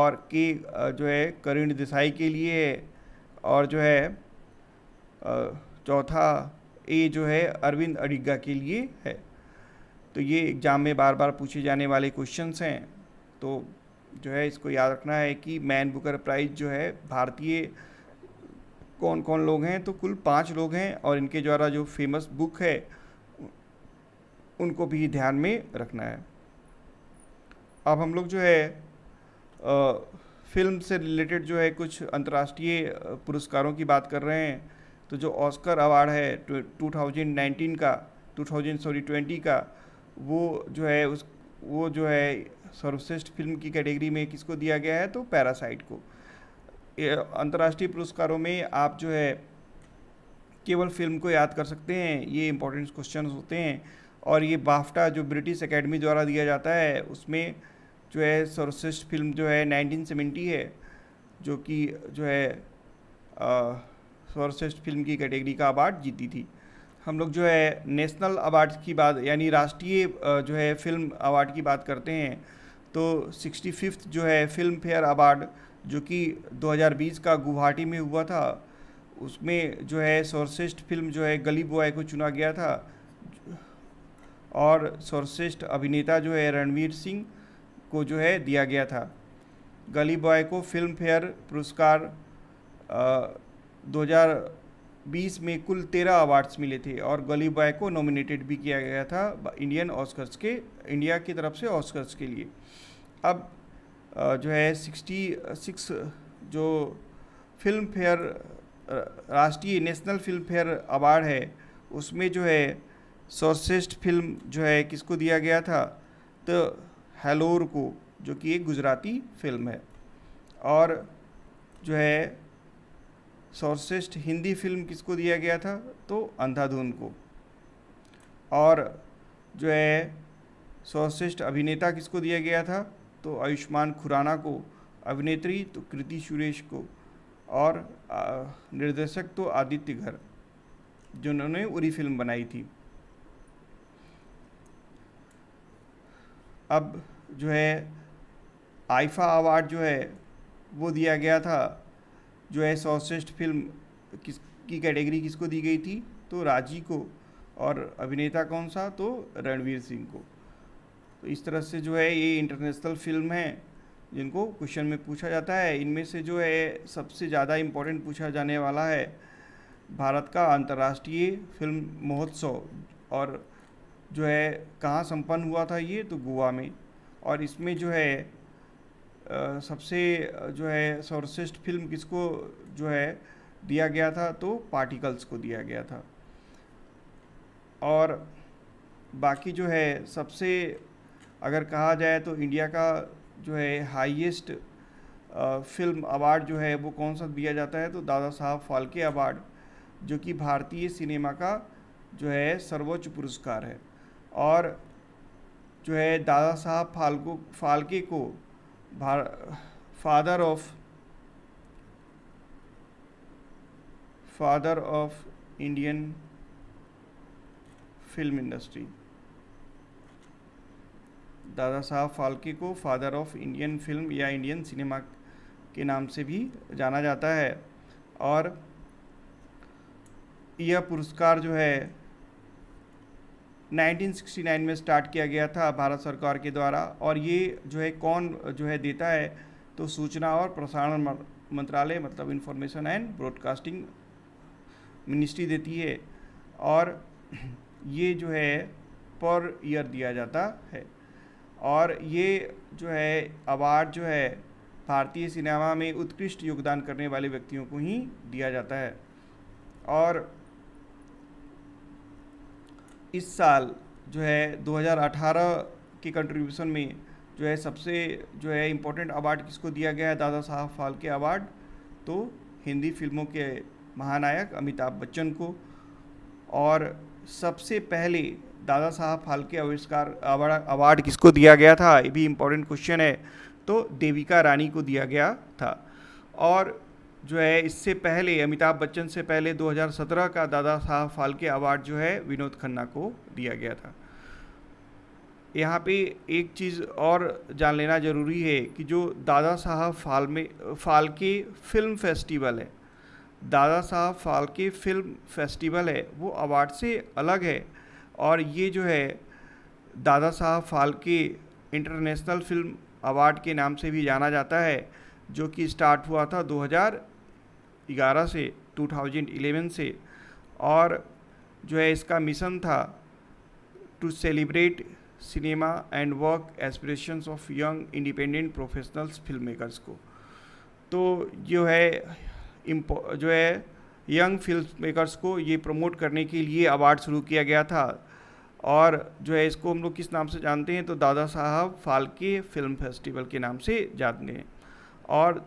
और के जो है करीण देसाई के लिए और जो है चौथा ए जो है अरविंद अडिग्गा के लिए है तो ये एग्ज़ाम में बार बार पूछे जाने वाले क्वेश्चन हैं तो जो है इसको याद रखना है कि मैन बुकर प्राइज़ जो है भारतीय कौन कौन लोग हैं तो कुल पाँच लोग हैं और इनके द्वारा जो फेमस बुक है उनको भी ध्यान में रखना है अब हम लोग जो है आ, फिल्म से रिलेटेड जो है कुछ अंतर्राष्ट्रीय पुरस्कारों की बात कर रहे हैं तो जो ऑस्कर अवार्ड है 2019 का 2000 सॉरी 20 का वो जो है उस वो जो है सर्वश्रेष्ठ फिल्म की कैटेगरी में किसको दिया गया है तो पैरासाइट को अंतर्राष्ट्रीय पुरस्कारों में आप जो है केवल फिल्म को याद कर सकते हैं ये इंपॉर्टेंट क्वेश्चन होते हैं और ये बाफ्टा जो ब्रिटिश एकेडमी द्वारा दिया जाता है उसमें जो है सर्वश्रेष्ठ फिल्म जो है 1970 है जो कि जो है आ, सर्वश्रेष्ठ फिल्म की कैटेगरी का अवार्ड जीती थी हम लोग जो है नेशनल अवार्ड की बात यानी राष्ट्रीय जो है फिल्म अवार्ड की बात करते हैं तो सिक्सटी फिफ्थ जो है फिल्म फेयर अवार्ड जो कि 2020 का गुवाहाटी में हुआ था उसमें जो है सर्वश्रेष्ठ फिल्म जो है गली बॉय को चुना गया था और सर्वश्रेष्ठ अभिनेता जो है रणवीर सिंह को जो है दिया गया था गली बॉय को फिल्म फेयर पुरस्कार 2020 में कुल 13 अवार्ड्स मिले थे और गली बॉय को नॉमिनेटेड भी किया गया था इंडियन ऑस्कर्स के इंडिया की तरफ से ऑस्कर्स के लिए अब जो है सिक्सटी सिक्स जो फिल्म फेयर राष्ट्रीय नेशनल फिल्म फेयर अवार्ड है उसमें जो है सर्वश्रेष्ठ फिल्म जो है किसको दिया गया था तो हेलोर को जो कि एक गुजराती फिल्म है और जो है सर्वश्रेष्ठ हिंदी फिल्म किसको दिया गया था तो अंधाधुन को और जो है सर्वश्रेष्ठ अभिनेता किसको दिया गया था तो आयुष्मान खुराना को अभिनेत्री तो कृति सुरेश को और निर्देशक तो आदित्य घर जिन्होंने उरी फिल्म बनाई थी अब जो है आइफा अवार्ड जो है वो दिया गया था जो है सर्वश्रेष्ठ फिल्म किस की कैटेगरी किसको दी गई थी तो राजी को और अभिनेता कौन सा तो रणवीर सिंह को तो इस तरह से जो है ये इंटरनेशनल फिल्म है जिनको क्वेश्चन में पूछा जाता है इनमें से जो है सबसे ज़्यादा इम्पोर्टेंट पूछा जाने वाला है भारत का अंतर्राष्ट्रीय फिल्म महोत्सव और जो है कहाँ संपन्न हुआ था ये तो गोवा में और इसमें जो है सबसे जो है सर्वश्रेष्ठ फिल्म किसको जो है दिया गया था तो पार्टिकल्स को दिया गया था और बाकी जो है सबसे अगर कहा जाए तो इंडिया का जो है हाईएस्ट फिल्म अवार्ड जो है वो कौन सा दिया जाता है तो दादा साहब फाल्के अवार्ड जो कि भारतीय सिनेमा का जो है सर्वोच्च पुरस्कार है और जो है दादा साहब फाल्को फाल्के को father of father of Indian film industry Dada Saheb Phalke को फादर ऑफ इंडियन फिल्म या इंडियन सिनेमा के नाम से भी जाना जाता है और यह पुरस्कार जो है 1969 में स्टार्ट किया गया था भारत सरकार के द्वारा और ये जो है कौन जो है देता है तो सूचना और प्रसारण मंत्रालय मतलब इंफॉर्मेशन एंड ब्रॉडकास्टिंग मिनिस्ट्री देती है और ये जो है पर ईयर दिया जाता है और ये जो है अवार्ड जो है भारतीय सिनेमा में उत्कृष्ट योगदान करने वाले व्यक्तियों को ही दिया जाता है और इस साल जो है 2018 के कंट्रीब्यूशन में जो है सबसे जो है इम्पोर्टेंट अवार्ड किसको दिया गया है दादा साहब फाल्के अवार्ड तो हिंदी फिल्मों के महानायक अमिताभ बच्चन को और सबसे पहले दादा साहब फाल्के आविष्कार अवार्ड किसको दिया गया था ये भी इम्पोर्टेंट क्वेश्चन है तो देविका रानी को दिया गया था और जो है इससे पहले अमिताभ बच्चन से पहले 2017 का दादा साहब फाल्के अवार्ड जो है विनोद खन्ना को दिया गया था यहाँ पे एक चीज़ और जान लेना ज़रूरी है कि जो दादा साहब फाल में फाल्के फिल्म फेस्टिवल है दादा साहब फाल्के फिल्म फेस्टिवल है वो अवार्ड से अलग है और ये जो है दादा Saheb Phalke international film award के नाम से भी जाना जाता है जो कि स्टार्ट हुआ था 2011 से 2011 से और जो है इसका मिशन था to celebrate cinema and work aspirations of young independent professionals film makers को तो जो है जो है यंग फिल्म मेकर्स को ये प्रमोट करने के लिए अवार्ड शुरू किया गया था और जो है इसको हम लोग किस नाम से जानते हैं तो दादा साहब फाल्के फिल्म फेस्टिवल के नाम से जानते हैं और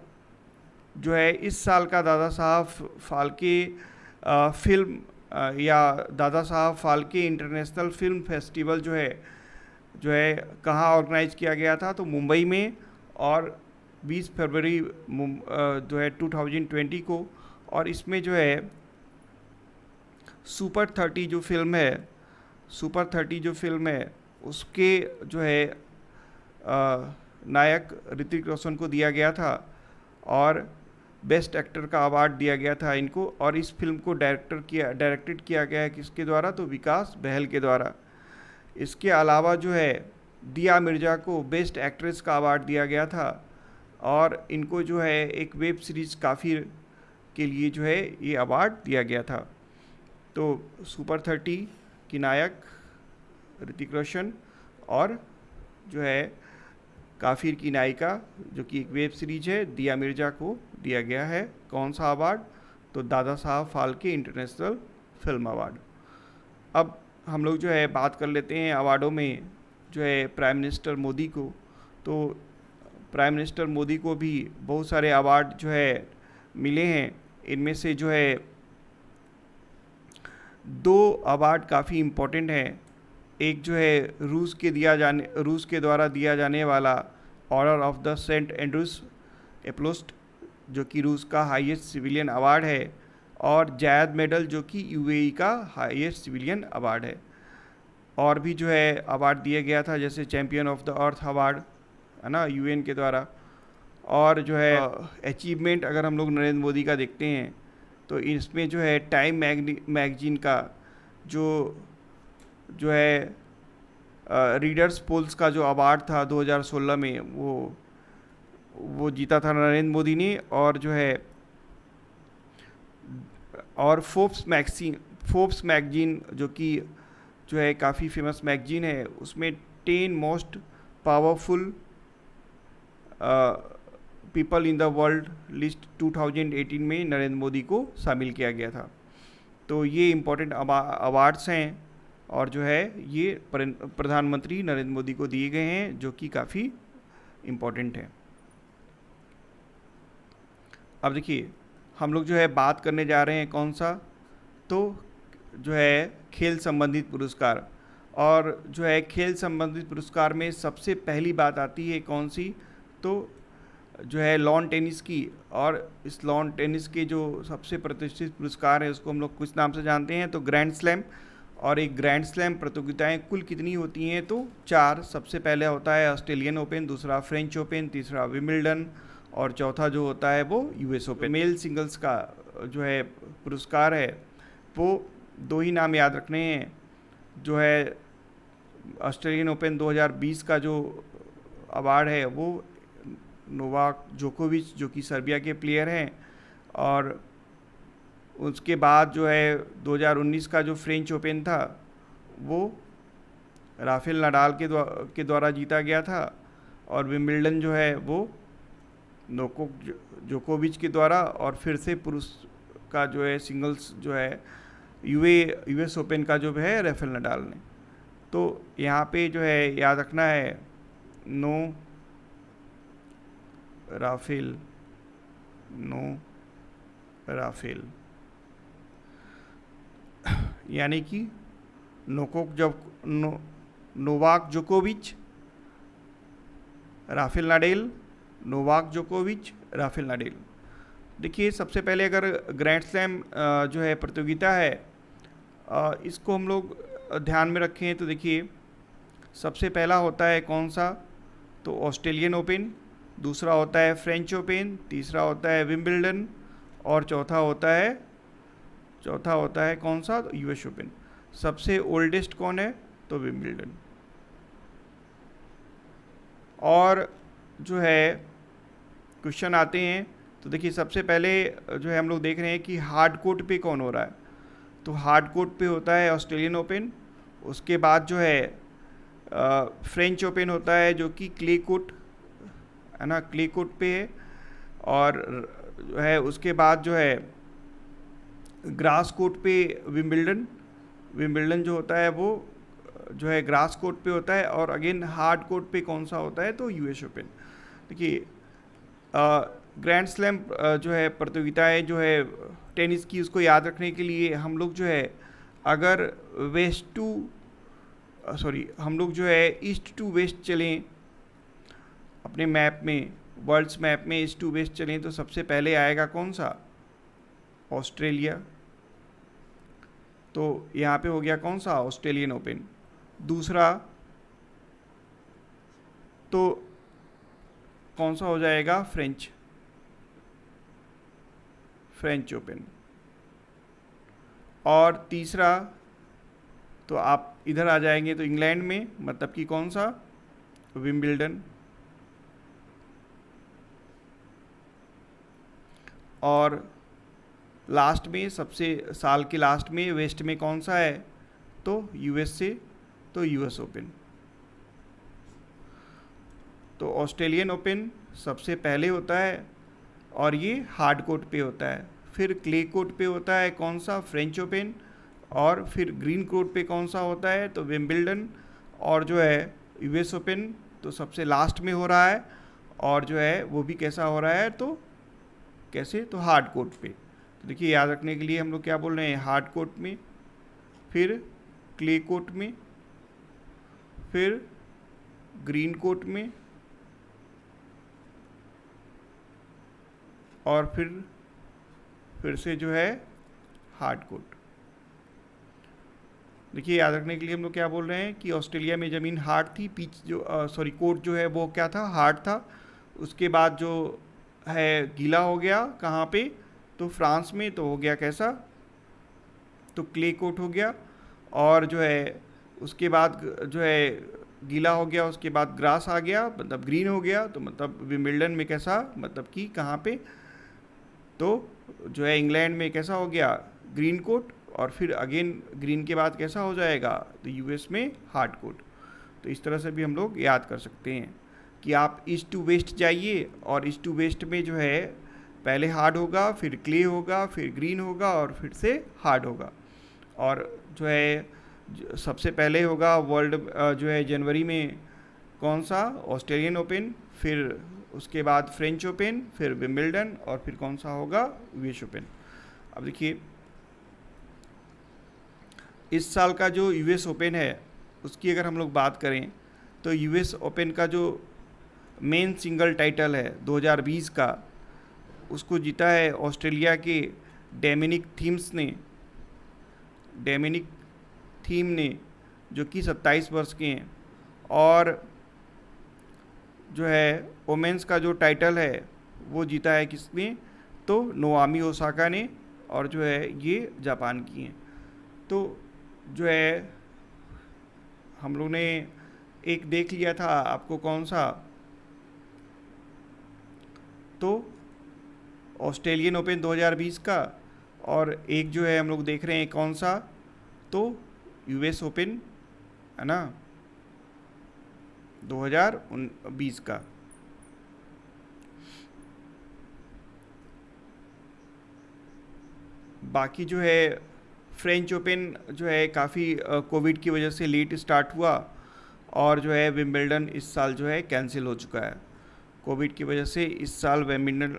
जो है इस साल का दादा साहब फाल्के फिल्म या दादा Saheb Phalke international film festival जो है जो है कहाँ ऑर्गेनाइज किया गया था तो मुंबई में और 20 फरवरी जो है 2020 को और इसमें जो है सुपर थर्टी जो फिल्म है सुपर थर्टी जो फिल्म है उसके जो है आ, नायक ऋतिक रोशन को दिया गया था और बेस्ट एक्टर का अवार्ड दिया गया था इनको और इस फिल्म को डायरेक्टर किया डायरेक्टेड किया गया है किसके द्वारा तो विकास बहल के द्वारा इसके अलावा जो है दिया मिर्ज़ा को बेस्ट एक्ट्रेस का अवार्ड दिया गया था और इनको जो है एक वेब सीरीज़ काफी के लिए जो है ये अवार्ड दिया गया था तो सुपर थर्टी की नायक ऋतिक रोशन और जो है काफिर की नायिका जो कि एक वेब सीरीज है दिया मिर्जा को दिया गया है कौन सा अवार्ड तो दादा Saheb Phalke international film award अब हम लोग जो है बात कर लेते हैं अवार्डों में जो है प्राइम मिनिस्टर मोदी को तो प्राइम मिनिस्टर मोदी को भी बहुत सारे अवार्ड जो है मिले हैं इनमें से जो है दो अवार्ड काफ़ी इम्पोर्टेंट हैं एक जो है रूस के दिया जाने रूस के द्वारा दिया जाने वाला order of the saint Andrews apostle जो कि रूस का हाईएस्ट सिविलियन अवार्ड है और जायद मेडल जो कि यूएई e का हाईएस्ट सिविलियन अवार्ड है और भी जो है अवार्ड दिया गया था जैसे champion of the earth award है ना यू के द्वारा और जो है अचीवमेंट हाँ। अगर हम लोग नरेंद्र मोदी का देखते हैं तो इसमें जो है टाइम मैगजीन का जो जो है रीडर्स पोल्स का जो अवार्ड था 2016 में वो वो जीता था नरेंद्र मोदी ने और जो है और फोप्स मैगजीन फोप्स मैगजीन जो कि जो है काफ़ी फेमस मैगजीन है उसमें ten most powerful people in the world list 2018 में नरेंद्र मोदी को शामिल किया गया था तो ये इम्पोर्टेंट अवार्ड्स हैं और जो है ये प्रधानमंत्री नरेंद्र मोदी को दिए गए हैं जो कि काफ़ी इम्पोर्टेंट है अब देखिए हम लोग जो है बात करने जा रहे हैं कौन सा तो जो है खेल संबंधित पुरस्कार और जो है खेल संबंधित पुरस्कार में सबसे पहली बात आती है कौन सी तो जो है लॉन टेनिस की और इस लॉन टेनिस के जो सबसे प्रतिष्ठित पुरस्कार है उसको हम लोग कुछ नाम से जानते हैं तो ग्रैंड स्लैम और एक ग्रैंड स्लैम प्रतियोगिताएं कुल कितनी होती हैं तो चार सबसे पहले होता है ऑस्ट्रेलियन ओपन दूसरा फ्रेंच ओपन तीसरा विमिल्डन और चौथा जो होता है वो यूएस ओपन मेल सिंगल्स का जो है पुरस्कार है वो दो ही नाम याद रखने हैं जो है ऑस्ट्रेलियन ओपन 2020 का जो अवार्ड है वो नोवाक जोकोविच जो कि सर्बिया के प्लेयर हैं और उसके बाद जो है 2019 का जो फ्रेंच ओपन था वो राफेल नडाल के द्वारा के द्वारा जीता गया था और विमिल्डन जो है वो नोको जोकोविच के द्वारा और फिर से पुरुष का जो है सिंगल्स जो है यूए यूएस ओपन का जो है राफेल नडाल ने तो यहाँ पे जो है याद रखना है नो राफेल नो राफेल यानी कि नोकोक जब नो, नोवाक जोकोविच राफेल नाडेल नोवाक जोकोविच राफेल नाडेल देखिए सबसे पहले अगर ग्रैंड स्लैम जो है प्रतियोगिता है इसको हम लोग ध्यान में रखें तो देखिए सबसे पहला होता है कौन सा तो ऑस्ट्रेलियन ओपन दूसरा होता है फ्रेंच ओपन तीसरा होता है विम्बलडन और चौथा होता है चौथा होता है कौन सा तो यूएस ओपन सबसे ओल्डेस्ट कौन है तो विम्बिल्डन और जो है क्वेश्चन आते हैं तो देखिए सबसे पहले जो है हम लोग देख रहे हैं कि हार्ड कोर्ट पे कौन हो रहा है तो हार्ड कोर्ट पे होता है ऑस्ट्रेलियन ओपन उसके बाद जो है फ्रेंच ओपन होता है जो कि क्ले कोर्ट है ना क्ले कोर्ट पे है और जो है उसके बाद जो है ग्रास कोर्ट पे विम्बल्डन विम्बल्डन जो होता है वो जो है ग्रास कोर्ट पे होता है और अगेन हार्ड कोर्ट पे कौन सा होता है तो यूएस ओपन देखिए ग्रैंड स्लैम जो है प्रतियोगिताएँ जो है टेनिस की उसको याद रखने के लिए हम लोग जो है अगर वेस्ट टू सॉरी हम लोग जो है ईस्ट टू वेस्ट चलें अपने मैप में वर्ल्ड्स मैप में ईस्ट टू वेस्ट चलें तो सबसे पहले आएगा कौन सा ऑस्ट्रेलिया तो यहाँ पे हो गया कौन सा ऑस्ट्रेलियन ओपन दूसरा तो कौन सा हो जाएगा फ्रेंच फ्रेंच ओपन और तीसरा तो आप इधर आ जाएंगे तो इंग्लैंड में मतलब कि कौन सा विम्बिल्डन और लास्ट में सबसे साल के लास्ट में वेस्ट में कौन सा है तो यूएसए तो यूएस ओपन तो ऑस्ट्रेलियन ओपन सबसे पहले होता है और ये हार्ड कोर्ट पे होता है फिर क्ले कोर्ट पे होता है कौन सा फ्रेंच ओपन और फिर ग्रीन कोर्ट पे कौन सा होता है तो विम्बिल्डन और जो है यूएस ओपन तो सबसे लास्ट में हो रहा है और जो है वो भी कैसा हो रहा है तो कैसे तो हार्ड कोर्ट पे तो देखिए याद रखने के लिए हम लोग क्या बोल रहे हैं हार्ड कोट में फिर क्ले कोट में फिर ग्रीन कोट में और फिर फिर से जो है हार्ड कोट देखिए याद रखने के लिए हम लोग क्या बोल रहे हैं कि ऑस्ट्रेलिया में ज़मीन हार्ड थी पीच जो सॉरी कोट जो है वो क्या था हार्ड था उसके बाद जो है गीला हो गया कहाँ पे तो फ्रांस में तो हो गया कैसा तो क्ले कोट हो गया और जो है उसके बाद जो है गीला हो गया उसके बाद ग्रास आ गया मतलब ग्रीन हो गया तो मतलब विमिल्डन में कैसा मतलब कि कहाँ पे तो जो है इंग्लैंड में कैसा हो गया ग्रीन कोट और फिर अगेन ग्रीन के बाद कैसा हो जाएगा तो यूएस में हार्ड कोट तो इस तरह से भी हम लोग याद कर सकते हैं कि आप ईस्ट टू वेस्ट जाइए और ईस्ट टू वेस्ट में जो है पहले हार्ड होगा फिर क्ले होगा फिर ग्रीन होगा और फिर से हार्ड होगा और जो है सबसे पहले होगा वर्ल्ड जो है जनवरी में कौन सा ऑस्ट्रेलियन ओपन फिर उसके बाद फ्रेंच ओपन फिर विम्बल्डन और फिर कौन सा होगा यूएस ओपन अब देखिए इस साल का जो यूएस ओपन है उसकी अगर हम लोग बात करें तो यूएस ओपन का जो मेन सिंगल टाइटल है 2020 का उसको जीता है ऑस्ट्रेलिया के डेमिनिक थीम्स ने डेमिनिक थीम ने जो कि 27 वर्ष के हैं और जो है ओमेंस का जो टाइटल है वो जीता है किसने तो नोआमी ओसाका ने और जो है ये जापान की हैं तो जो है हम लोग ने एक देख लिया था आपको कौन सा तो ऑस्ट्रेलियन ओपन 2020 का और एक जो है हम लोग देख रहे हैं कौन सा तो यूएस ओपन है ना 2020 का बाकी जो है फ्रेंच ओपन जो है काफ़ी कोविड की वजह से लेट स्टार्ट हुआ और जो है विम्बल्डन इस साल जो है कैंसिल हो चुका है कोविड की वजह से इस साल वेमिल्डन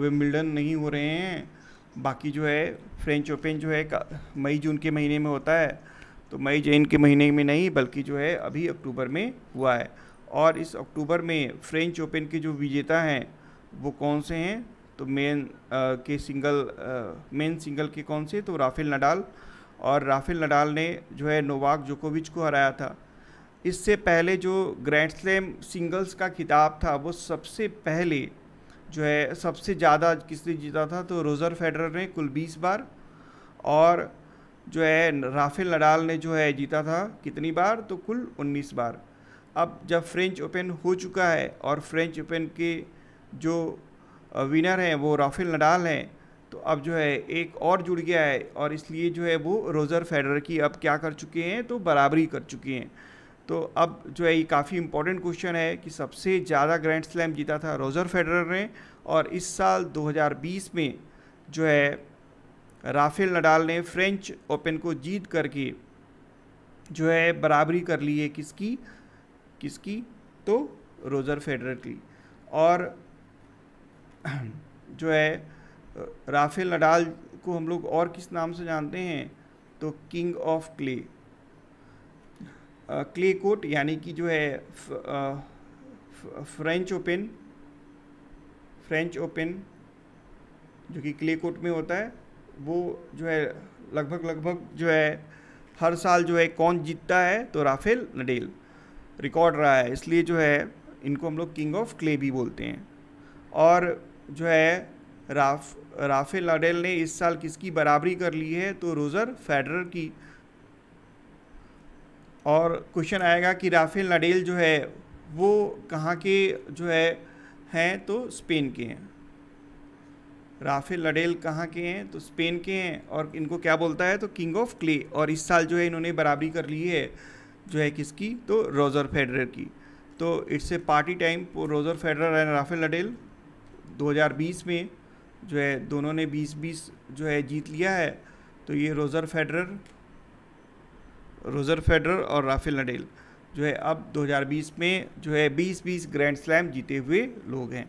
वेमिल्डन नहीं हो रहे हैं बाकी जो है फ्रेंच ओपन जो है मई जून के महीने में होता है तो मई जून के महीने में नहीं बल्कि जो है अभी अक्टूबर में हुआ है और इस अक्टूबर में फ्रेंच ओपन के जो विजेता हैं वो कौन से हैं तो मेन के सिंगल मेन सिंगल के कौन से तो राफेल नडाल और राफेल नडाल ने जो है नोवाक जोकोविच को हराया था इससे पहले जो ग्रैंड स्लैम सिंगल्स का खिताब था वो सबसे पहले जो है सबसे ज़्यादा किसने जीता था तो रोज़र फेडरर ने कुल बीस बार और जो है राफेल नडाल ने जो है जीता था कितनी बार तो कुल उन्नीस बार अब जब फ्रेंच ओपन हो चुका है और फ्रेंच ओपन के जो विनर हैं वो राफेल नडाल हैं तो अब जो है एक और जुड़ गया है और इसलिए जो है वो रोज़र फेडरर की अब क्या कर चुके हैं तो बराबरी कर चुके हैं तो अब जो है ये काफ़ी इंपॉर्टेंट क्वेश्चन है कि सबसे ज़्यादा ग्रैंड स्लैम जीता था रोजर फेडरर ने और इस साल 2020 में जो है राफेल नडाल ने फ्रेंच ओपन को जीत करके जो है बराबरी कर ली है किसकी किसकी तो रोजर फेडरर की और जो है राफेल नडाल को हम लोग और किस नाम से जानते हैं तो king of clay clay court यानी कि जो है फ्रेंच ओपन फ्रेंच ओपन जो कि क्ले कोट में होता है वो जो है लगभग लगभग जो है हर साल जो है कौन जीतता है तो राफेल नडेल रिकॉर्ड रहा है इसलिए जो है इनको हम लोग किंग ऑफ क्ले भी बोलते हैं और जो है राफ राफेल नडेल ने इस साल किसकी बराबरी कर ली है तो रोज़र फेडरर की और क्वेश्चन आएगा कि राफेल नडेल जो है वो कहाँ के जो है हैं तो स्पेन के हैं राफेल नडेल कहाँ के हैं तो स्पेन के हैं और इनको क्या बोलता है तो किंग ऑफ क्ले और इस साल जो है इन्होंने बराबरी कर ली है जो है किसकी तो रोजर फेडरर की तो it's a party time Roger Federer and Rafael Nadal 2020 में जो है दोनों ने 20-20 जो है जीत लिया है तो ये रोजर फेडरर रोजर फेडर और राफेल नडेल जो है अब 2020 में जो है 20-20 ग्रैंड स्लैम जीते हुए लोग हैं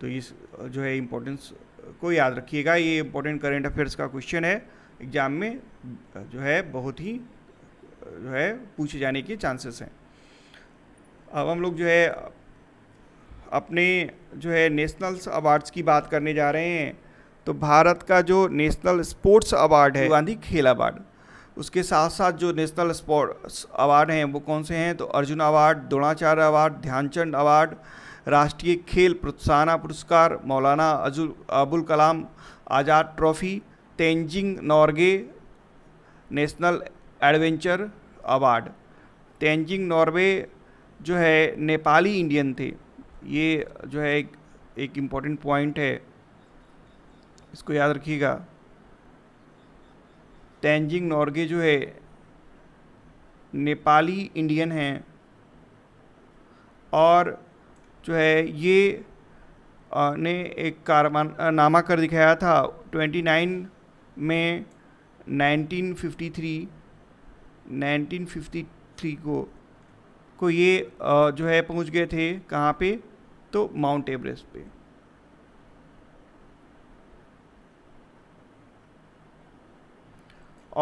तो इस जो है इम्पोर्टेंस को याद रखिएगा ये इम्पोर्टेंट करेंट अफेयर्स का क्वेश्चन है एग्ज़ाम में जो है बहुत ही जो है पूछे जाने के चांसेस हैं अब हम लोग जो है अपने जो है नेशनल्स अवार्ड्स की बात करने जा रहे हैं तो भारत का जो नेशनल स्पोर्ट्स अवार्ड है गांधी खेल अवार्ड उसके साथ साथ जो नेशनल स्पोर्ट्स अवार्ड हैं वो कौन से हैं तो Arjun award Dronacharya award Dhyanchand award राष्ट्रीय खेल प्रोत्साहना पुरस्कार मौलाना अजुल Abul Kalam Azad trophy Tenzing Norgay national adventure award Tenzing Norgay जो है नेपाली इंडियन थे ये जो है एक एक इम्पॉर्टेंट पॉइंट है इसको याद रखिएगा तेंजिंग नॉर्गे जो है नेपाली इंडियन हैं और जो है ये ने एक कारमान नामा कर दिखाया था 29 में 1953 1953 को को ये जो है पहुंच गए थे कहाँ पे तो माउंट एवरेस्ट पे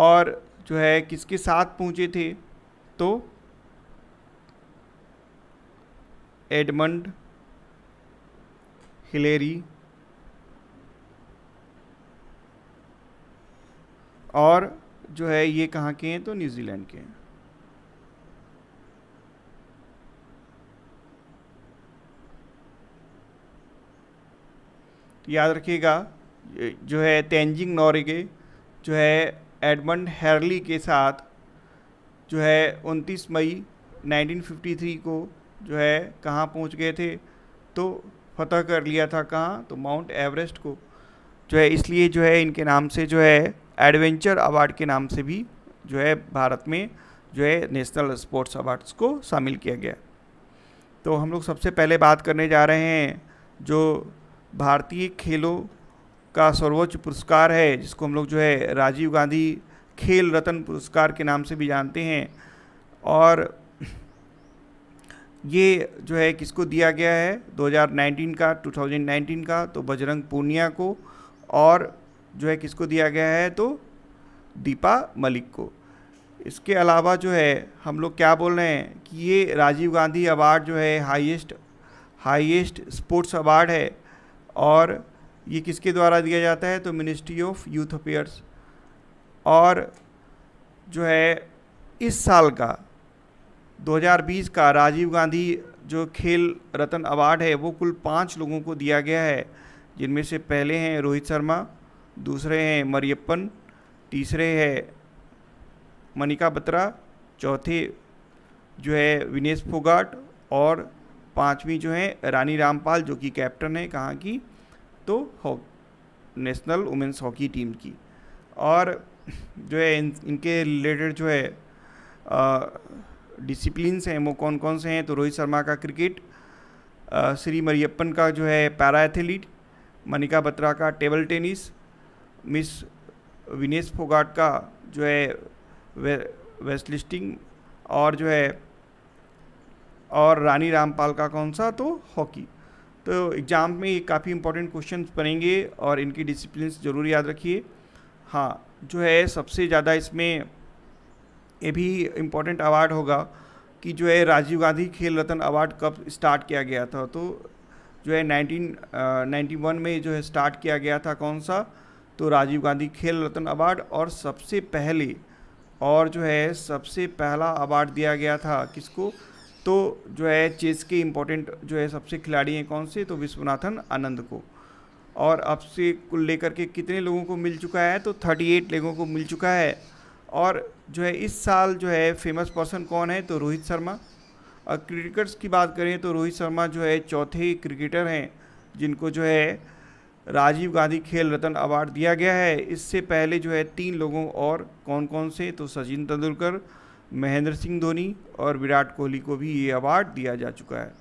और जो है किसके साथ पहुँचे थे तो एडमंड हिलेरी और जो है ये कहाँ के हैं तो न्यूजीलैंड के हैं याद रखिएगा जो है तेंजिंग नॉरिगे जो है एडमंड हैरली के साथ जो है 29 मई 1953 को जो है कहाँ पहुँच गए थे तो फतह कर लिया था कहाँ तो माउंट एवरेस्ट को जो है इसलिए जो है इनके नाम से जो है एडवेंचर अवार्ड के नाम से भी जो है भारत में जो है नेशनल स्पोर्ट्स अवार्ड्स को शामिल किया गया तो हम लोग सबसे पहले बात करने जा रहे हैं जो भारतीय खेलों का सर्वोच्च पुरस्कार है जिसको हम लोग जो है राजीव गांधी खेल रत्न पुरस्कार के नाम से भी जानते हैं और ये जो है किसको दिया गया है 2019 का 2019 का तो बजरंग पूनिया को और जो है किसको दिया गया है तो दीपा मलिक को इसके अलावा जो है हम लोग क्या बोल रहे हैं कि ये राजीव गांधी अवार्ड जो है हाईएस्ट हाईएस्ट स्पोर्ट्स अवार्ड है और ये किसके द्वारा दिया जाता है तो मिनिस्ट्री ऑफ यूथ अफेयर्स और जो है इस साल का 2020 का राजीव गांधी जो खेल रत्न अवार्ड है वो कुल पाँच लोगों को दिया गया है जिनमें से पहले हैं रोहित शर्मा दूसरे हैं मरियप्पन तीसरे है मनिका बत्रा चौथे जो है विनेश फोगाट और पांचवी जो है रानी रामपाल जो कि कैप्टन है कहाँ की तो नेशनल वुमेंस हॉकी टीम की और जो है इन, इनके रिलेटेड जो है डिसिप्लिनस हैं वो कौन कौन से हैं तो रोहित शर्मा का क्रिकेट श्री मरियप्पन का जो है पैरा एथलीट मनिका बत्रा का table tennis miss Vinesh Phogat का जो है वे, वेस्ट लिस्टिंग और जो है और रानी रामपाल का कौन सा तो हॉकी तो एग्ज़ाम में ये काफ़ी इंपॉर्टेंट क्वेश्चन बनेंगे और इनकी डिसिप्लिन ज़रूर याद रखिए हाँ जो है सबसे ज़्यादा इसमें ये भी इम्पोर्टेंट अवार्ड होगा कि जो है राजीव गांधी खेल रत्न अवार्ड कब स्टार्ट किया गया था तो जो है 1991 नाइन्टी वन में जो है स्टार्ट किया गया था कौन सा तो राजीव गांधी खेल रत्न अवार्ड और सबसे पहले और जो है सबसे पहला अवार्ड दिया गया था किसको तो जो है चेस के इम्पोर्टेंट जो है सबसे खिलाड़ी हैं कौन से तो विश्वनाथन आनंद को और अब से कुल लेकर के कितने लोगों को मिल चुका है तो 38 लोगों को मिल चुका है और जो है इस साल जो है फेमस पर्सन कौन है तो रोहित शर्मा और क्रिकेटर्स की बात करें तो रोहित शर्मा जो है चौथे क्रिकेटर हैं जिनको जो है राजीव गांधी खेल रत्न अवार्ड दिया गया है इससे पहले जो है तीन लोगों और कौन कौन से तो सचिन तेंदुलकर महेंद्र सिंह धोनी और विराट कोहली को भी ये अवार्ड दिया जा चुका है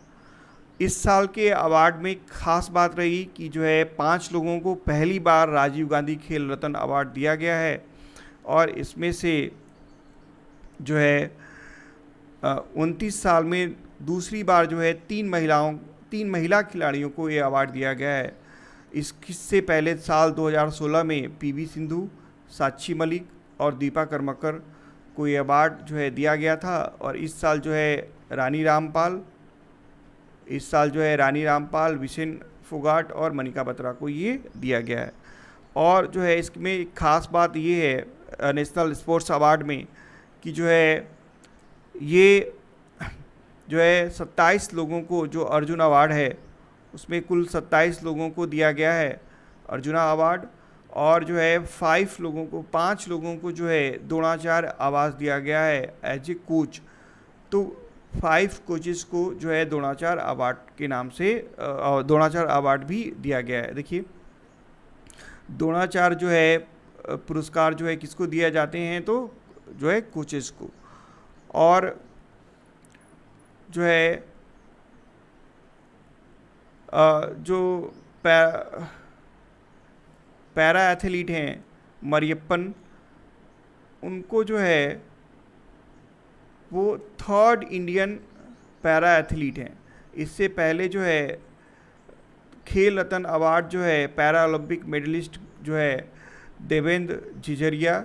इस साल के अवार्ड में खास बात रही कि जो है पांच लोगों को पहली बार राजीव गांधी खेल रत्न अवार्ड दिया गया है और इसमें से जो है उनतीस साल में दूसरी बार जो है तीन महिलाओं तीन महिला खिलाड़ियों को ये अवार्ड दिया गया है इससे पहले साल 2016 में पीवी सिंधु साक्षी मलिक और दीपा कर्मकर को ये अवार्ड जो है दिया गया था और इस साल जो है रानी रामपाल इस साल जो है रानी रामपाल विशिन फुगाट और मनिका बत्रा को ये दिया गया है और जो है इसमें ख़ास बात ये है नेशनल स्पोर्ट्स अवार्ड में कि जो है ये जो है सत्ताईस लोगों को जो अर्जुन अवार्ड है उसमें कुल सत्ताईस लोगों को दिया गया है अर्जुना अवार्ड और जो है फाइव लोगों को पांच लोगों को जो है द्रोणाचार्य आवास दिया गया है एज ए कोच तो फाइव कोचेस को जो है द्रोणाचार्य अवार्ड के नाम से द्रोणाचार्य अवार्ड भी दिया गया है देखिए द्रोणाचार्य जो है पुरस्कार जो है किसको दिया जाते हैं तो जो है कोचेस को और जो है जो पैरा एथलीट हैं मरियप्पन उनको जो है वो थर्ड इंडियन पैरा एथलीट हैं इससे पहले जो है खेल रत्न अवार्ड जो है पैरा ओलंपिक मेडलिस्ट जो है देवेंद्र झिझरिया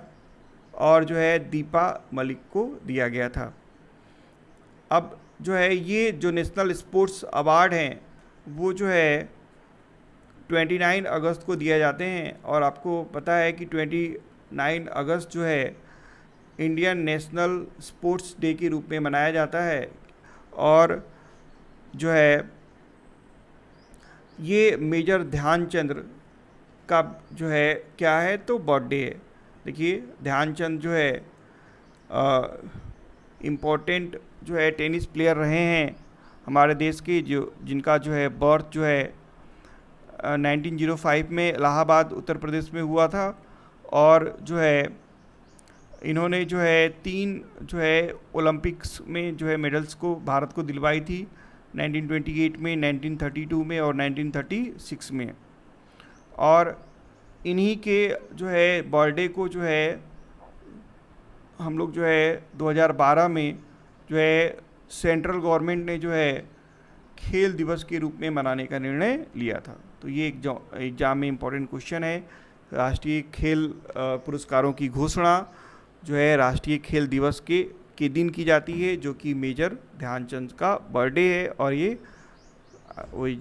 और जो है दीपा मलिक को दिया गया था अब जो है ये जो नेशनल स्पोर्ट्स अवार्ड हैं वो जो है 29 अगस्त को दिया जाते हैं और आपको पता है कि 29 अगस्त जो है इंडियन नेशनल स्पोर्ट्स डे के रूप में मनाया जाता है और जो है ये मेजर ध्यानचंद्र का जो है क्या है तो बर्थडे है देखिए ध्यानचंद जो है इम्पोर्टेंट जो है टेनिस प्लेयर रहे हैं हमारे देश के जो जिनका जो है बर्थ जो है 1905 में इलाहाबाद उत्तर प्रदेश में हुआ था और जो है इन्होंने जो है तीन जो है ओलंपिक्स में जो है मेडल्स को भारत को दिलवाई थी 1928 में 1932 में और 1936 में और इन्हीं के जो है बर्थडे को जो है हम लोग जो है 2012 में जो है सेंट्रल गवर्नमेंट ने जो है खेल दिवस के रूप में मनाने का निर्णय लिया था तो ये एग्जाम में इम्पोर्टेंट क्वेश्चन है राष्ट्रीय खेल पुरस्कारों की घोषणा जो है राष्ट्रीय खेल दिवस के के दिन की जाती है जो कि मेजर ध्यानचंद का बर्थडे है और ये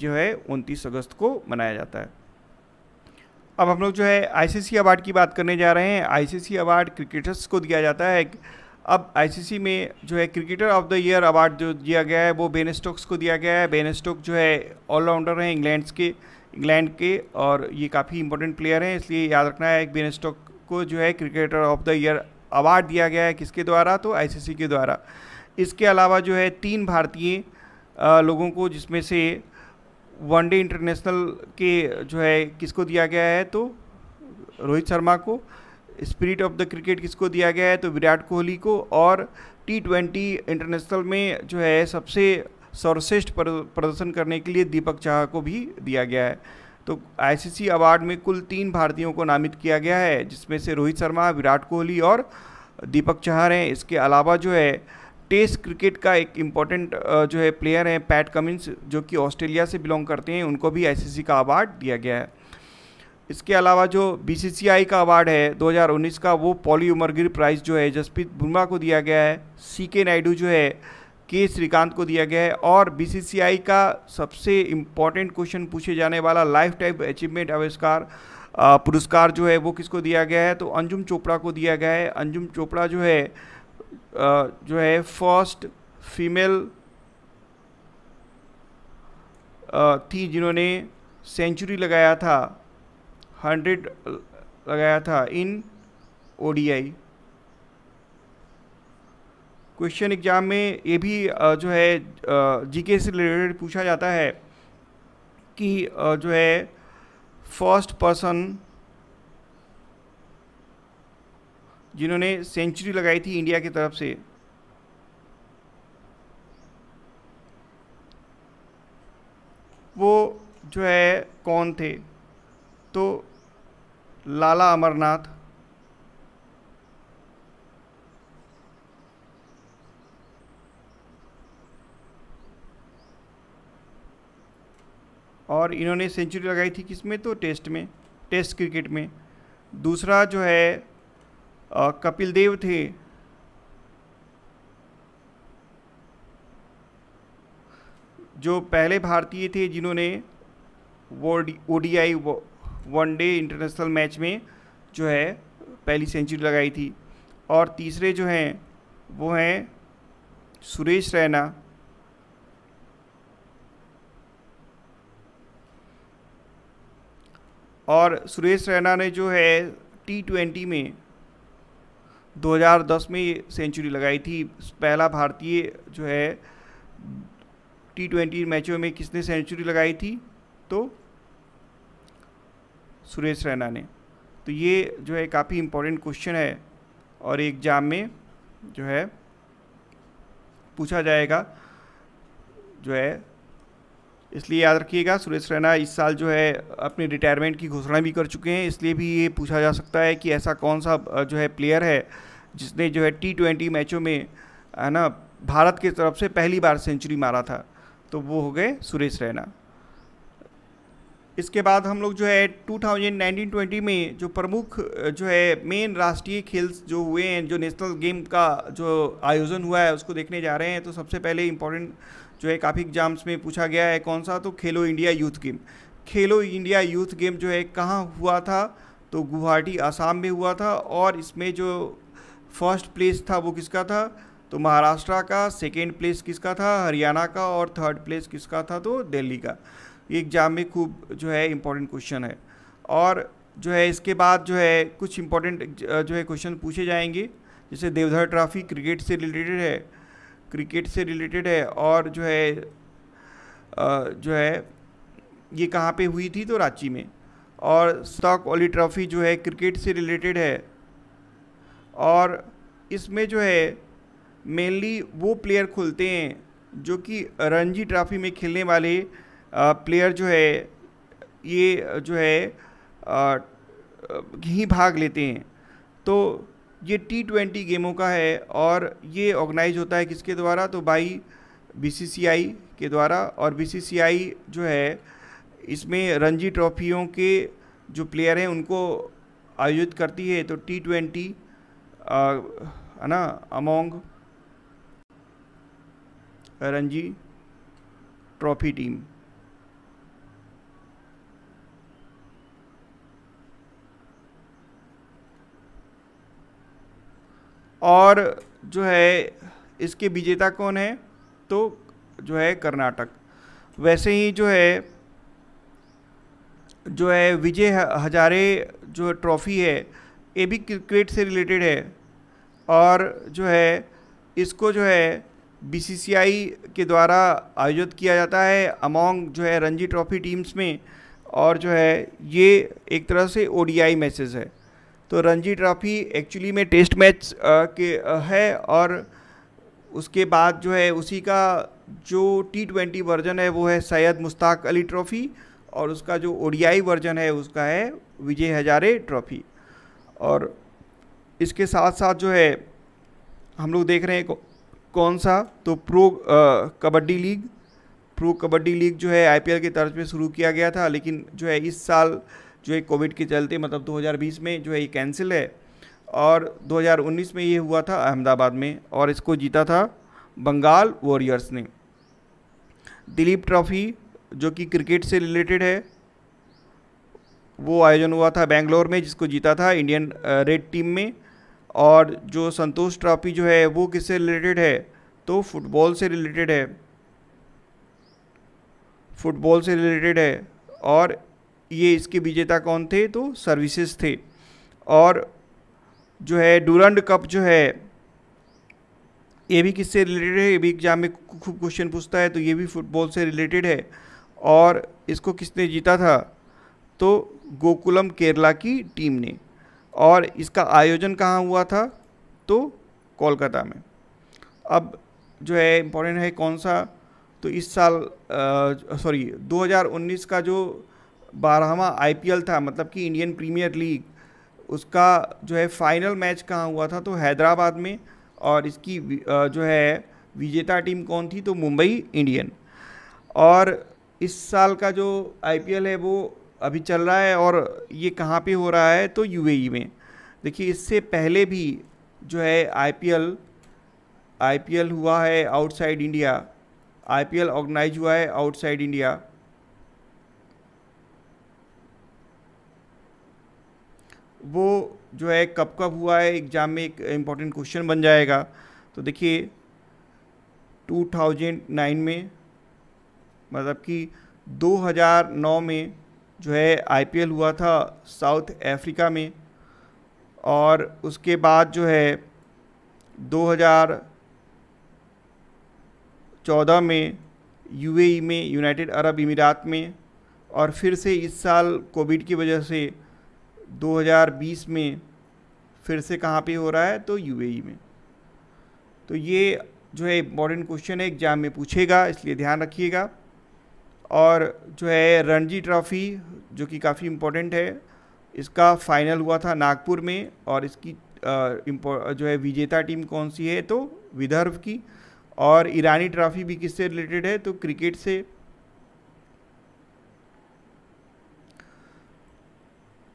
जो है उनतीस अगस्त को मनाया जाता है अब हम लोग जो है आईसीसी अवार्ड की बात करने जा रहे हैं आईसीसी अवार्ड क्रिकेटर्स को दिया जाता है अब आईसीसी में जो है cricketer of the year award जो दिया गया है वो बेनस्टोक्स को दिया गया है बेनस्टोक जो है ऑलराउंडर हैं इंग्लैंड्स के इंग्लैंड के और ये काफ़ी इंपॉर्टेंट प्लेयर हैं इसलिए याद रखना है बेन स्टॉक को जो है cricketer of the year award दिया गया है किसके द्वारा तो आई के द्वारा इसके अलावा जो है तीन भारतीय लोगों को जिसमें से वनडे इंटरनेशनल के जो है किसको दिया गया है तो रोहित शर्मा को स्पिरिट ऑफ द क्रिकेट किसको दिया गया है तो विराट कोहली को और टी ट्वेंटी इंटरनेशनल में जो है सबसे सर्वश्रेष्ठ प्रदर्शन करने के लिए दीपक चाह को भी दिया गया है तो आईसीसी अवार्ड में कुल तीन भारतीयों को नामित किया गया है जिसमें से रोहित शर्मा विराट कोहली और दीपक चाह हैं इसके अलावा जो है टेस्ट क्रिकेट का एक इम्पॉर्टेंट जो है प्लेयर हैं पैट कमिंस जो कि ऑस्ट्रेलिया से बिलोंग करते हैं उनको भी आईसीसी का अवार्ड दिया गया है इसके अलावा जो बीसीसीआई का अवार्ड है 2019 का वो पॉली उमरगिर प्राइज़ जो है जसप्रीत बुमराह को दिया गया है सी के नायडू जो है के श्रीकांत को दिया गया है और बीसीसीआई का सबसे इम्पॉर्टेंट क्वेश्चन पूछे जाने वाला लाइफ टाइम अचीवमेंट आविष्कार पुरस्कार जो है वो किसको दिया गया है तो अंजुम चोपड़ा को दिया गया है अंजुम चोपड़ा जो है जो है फर्स्ट फीमेल थी जिन्होंने सेंचुरी लगाया था हंड्रेड लगाया था इन ओडीआई क्वेश्चन एग्जाम में ये भी जो है जीके से रिलेटेड पूछा जाता है कि जो है फर्स्ट पर्सन जिन्होंने सेंचुरी लगाई थी इंडिया की तरफ से वो जो है कौन थे तो लाला अमरनाथ और इन्होंने सेंचुरी लगाई थी किसमें तो टेस्ट में टेस्ट क्रिकेट में दूसरा जो है आ, कपिल देव थे जो पहले भारतीय थे जिन्होंने ओडीआई वनडे इंटरनेशनल मैच में जो है पहली सेंचुरी लगाई थी और तीसरे जो हैं वो हैं सुरेश रैना और सुरेश रैना ने जो है टी ट्वेंटी में 2010 में सेंचुरी लगाई थी पहला भारतीय जो है टी ट्वेंटी मैचों में किसने सेंचुरी लगाई थी तो सुरेश रैना ने तो ये जो है काफ़ी इम्पोर्टेंट क्वेश्चन है और एग्ज़ाम में जो है पूछा जाएगा जो है इसलिए याद रखिएगा सुरेश रैना इस साल जो है अपने रिटायरमेंट की घोषणा भी कर चुके हैं इसलिए भी ये पूछा जा सकता है कि ऐसा कौन सा जो है प्लेयर है जिसने जो है टी ट्वेंटी मैचों में है ना भारत की तरफ से पहली बार सेंचुरी मारा था तो वो हो गए सुरेश रैना इसके बाद हम लोग जो है 2019-20 में जो प्रमुख जो है मेन राष्ट्रीय खेल जो हुए हैं जो नेशनल गेम का जो आयोजन हुआ है उसको देखने जा रहे हैं तो सबसे पहले इम्पोर्टेंट जो है काफ़ी एग्जाम्स में पूछा गया है कौन सा तो Khelo India youth game Khelo India youth game जो है कहाँ हुआ था तो गुवाहाटी आसाम में हुआ था और इसमें जो फर्स्ट प्लेस था वो किसका था तो महाराष्ट्र का सेकेंड प्लेस किसका था हरियाणा का और थर्ड प्लेस किसका था तो दिल्ली का ये एग्ज़ाम में खूब जो है इम्पोर्टेंट क्वेश्चन है और जो है इसके बाद जो है कुछ इम्पोर्टेंट जो है क्वेश्चन पूछे जाएंगे जैसे देवधर ट्रॉफी क्रिकेट से रिलेटेड है क्रिकेट से रिलेटेड है और जो है जो है ये कहाँ पे हुई थी तो रांची में और स्टॉक ओली ट्रॉफ़ी जो है क्रिकेट से रिलेटेड है और इसमें जो है मेनली वो प्लेयर खुलते हैं जो कि रणजी ट्रॉफ़ी में खेलने वाले प्लेयर जो है ये जो है ही भाग लेते हैं तो ये टी ट्वेंटी गेमों का है और ये ऑर्गेनाइज होता है किसके द्वारा तो बाई आई के द्वारा और आई जो है इसमें रणजी ट्रॉफियों के जो प्लेयर हैं उनको आयोजित करती है तो टी ट्वेंटी है ना अमोंग रणजी ट्रॉफी टीम और जो है इसके विजेता कौन है तो जो है कर्नाटक वैसे ही जो है जो है विजय हजारे जो ट्रॉफ़ी है ये भी क्रिकेट से रिलेटेड है और जो है इसको जो है बीसीसीआई के द्वारा आयोजित किया जाता है अमोंग जो है रणजी ट्रॉफ़ी टीम्स में और जो है ये एक तरह से ओडीआई मैचेस है तो रणजी ट्रॉफी एक्चुअली में टेस्ट मैच के है और उसके बाद जो है उसी का जो टी ट्वेंटी वर्जन है वो है सैयद मुश्ताक अली ट्रॉफ़ी और उसका जो ओडियाई वर्जन है उसका है विजय हजारे ट्रॉफ़ी और इसके साथ साथ जो है हम लोग देख रहे हैं कौन सा तो pro Kabaddi league pro Kabaddi league जो है आईपीएल के तर्ज में शुरू किया गया था लेकिन जो है इस साल जो है कोविड के चलते मतलब 2020 में जो है ये कैंसिल है और 2019 में ये हुआ था अहमदाबाद में और इसको जीता था बंगाल वॉरियर्स ने दिलीप ट्रॉफी जो कि क्रिकेट से रिलेटेड है वो आयोजन हुआ था बेंगलोर में जिसको जीता था इंडियन रेड टीम में और जो संतोष ट्रॉफी जो है वो किससे रिलेटेड है तो फुटबॉल से रिलेटेड है फुटबॉल से रिलेटेड है और ये इसके विजेता कौन थे तो सर्विसेज थे और जो है डूरंड कप जो है ये भी किससे रिलेटेड है ये भी एग्जाम में खूब क्वेश्चन पूछता है तो ये भी फुटबॉल से रिलेटेड है और इसको किसने जीता था तो गोकुलम केरला की टीम ने और इसका आयोजन कहाँ हुआ था तो कोलकाता में अब जो है इम्पोर्टेंट है कौन सा तो इस साल सॉरी 2019 का जो बारहवा आईपीएल था मतलब कि इंडियन प्रीमियर लीग उसका जो है फाइनल मैच कहाँ हुआ था तो हैदराबाद में और इसकी जो है विजेता टीम कौन थी तो मुंबई इंडियन और इस साल का जो आईपीएल है वो अभी चल रहा है और ये कहाँ पे हो रहा है तो यूएई e में देखिए इससे पहले भी जो है आईपीएल आईपीएल हुआ है आउटसाइड इंडिया आईपीएल ऑर्गेनाइज हुआ है आउटसाइड इंडिया वो जो है कब कब हुआ है एग्ज़ाम में एक इम्पॉर्टेंट क्वेश्चन बन जाएगा तो देखिए 2009 में मतलब कि 2009 में जो है आईपीएल हुआ था साउथ अफ्रीका में और उसके बाद जो है 2014 में यूएई e में यूनाइटेड अरब अमीरात में और फिर से इस साल कोविड की वजह से 2020 में फिर से कहाँ पे हो रहा है तो यूएई में तो ये जो है इम्पॉर्टेंट क्वेश्चन है एग्ज़ाम में पूछेगा इसलिए ध्यान रखिएगा और जो है रणजी ट्रॉफ़ी जो कि काफ़ी इम्पोर्टेंट है इसका फाइनल हुआ था नागपुर में और इसकी आ, जो है विजेता टीम कौन सी है तो विदर्भ की और ईरानी ट्रॉफ़ी भी किससे रिलेटेड है तो क्रिकेट से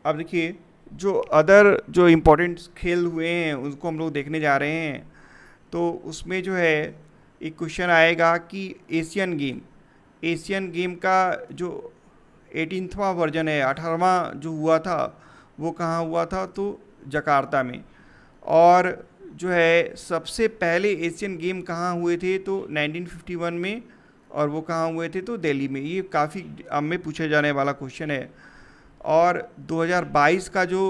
अब देखिए जो अदर जो इम्पोर्टेंट खेल हुए हैं उनको हम लोग देखने जा रहे हैं तो उसमें जो है एक क्वेश्चन आएगा कि एशियन गेम एशियन गेम का जो एटीनथवा वर्जन है अठारहवा जो हुआ था वो कहाँ हुआ था तो जकार्ता में और जो है सबसे पहले एशियन गेम कहाँ हुए थे तो 1951 में और वो कहाँ हुए थे तो दिल्ली में ये काफ़ी अब में पूछा जाने वाला क्वेश्चन है और 2022 का जो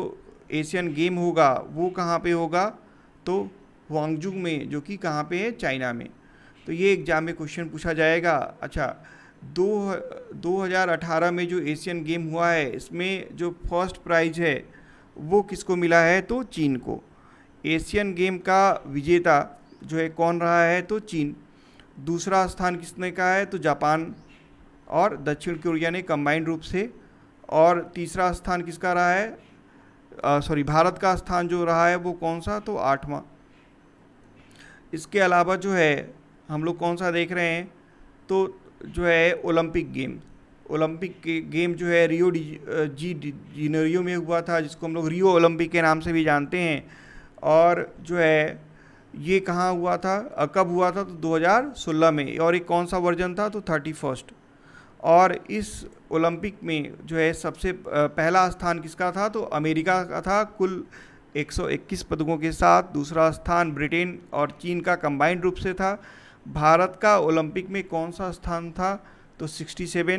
एशियन गेम होगा वो कहाँ पे होगा तो वांगजू में जो कि कहाँ पे है चाइना में तो ये एग्ज़ाम में क्वेश्चन पूछा जाएगा अच्छा दो दो हज़ार अठारह में जो एशियन गेम हुआ है इसमें जो फर्स्ट प्राइज है वो किसको मिला है तो चीन को एशियन गेम का विजेता जो है कौन रहा है तो चीन दूसरा स्थान किसने का है तो जापान और दक्षिण कोरिया ने कम्बाइंड रूप से और तीसरा स्थान किसका रहा है सॉरी भारत का स्थान जो रहा है वो कौन सा तो आठवां इसके अलावा जो है हम लोग कौन सा देख रहे हैं तो जो है ओलंपिक गेम ओलंपिक गेम जो है रियो जी जीनरियो में हुआ था जिसको हम लोग रियो ओलंपिक के नाम से भी जानते हैं और जो है ये कहाँ हुआ था कब हुआ था तो 2016 में और एक कौन सा वर्जन था तो थर्टी फर्स्ट और इस ओलंपिक में जो है सबसे पहला स्थान किसका था तो अमेरिका का था कुल 121 पदकों के साथ दूसरा स्थान ब्रिटेन और चीन का कंबाइंड रूप से था भारत का ओलंपिक में कौन सा स्थान था तो 67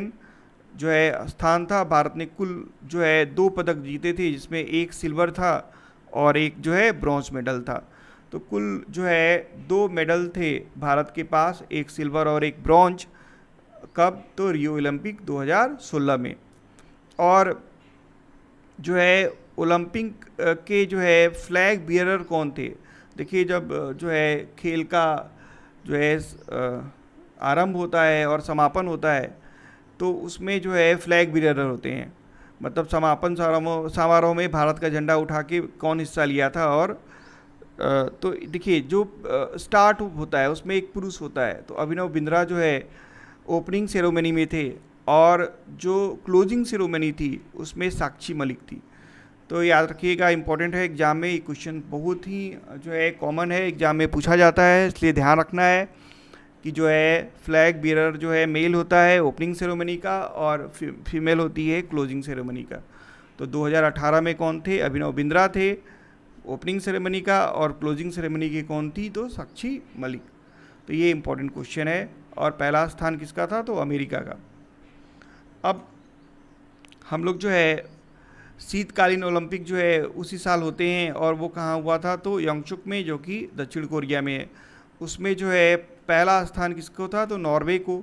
जो है स्थान था भारत ने कुल जो है दो पदक जीते थे जिसमें एक सिल्वर था और एक जो है ब्रॉन्ज मेडल था तो कुल जो है दो मेडल थे भारत के पास एक सिल्वर और एक ब्रॉन्ज कब तो रियो ओलंपिक 2016 में और जो है ओलंपिक के जो है फ्लैग बियरर कौन थे देखिए जब जो है खेल का जो है आरंभ होता है और समापन होता है तो उसमें जो है फ्लैग बियरर होते हैं मतलब समापन समारोह समारोह में भारत का झंडा उठा के कौन हिस्सा लिया था और तो देखिए जो स्टार्ट होता है उसमें एक पुरुष होता है तो अभिनव बिंद्रा जो है ओपनिंग सेरोमनी में थे और जो क्लोजिंग सेरोमनी थी उसमें साक्षी मलिक थी तो याद रखिएगा इम्पोर्टेंट है एग्ज़ाम में ये क्वेश्चन बहुत ही जो है कॉमन है एग्ज़ाम में पूछा जाता है इसलिए ध्यान रखना है कि जो है फ्लैग बियरर जो है मेल होता है ओपनिंग सेरोमनी का और फीमेल होती है क्लोजिंग सेरोमनी का तो 2018 में कौन थे अभिनव बिंद्रा थे ओपनिंग सेरेमनी का और क्लोजिंग सेरेमनी की कौन थी तो साक्षी मलिक तो ये इम्पोर्टेंट क्वेश्चन है और पहला स्थान किसका था तो अमेरिका का अब हम लोग जो है शीतकालीन ओलंपिक जो है उसी साल होते हैं और वो कहाँ हुआ था तो यंगचुक में जो कि दक्षिण कोरिया में है उसमें जो है पहला स्थान किसको था तो नॉर्वे को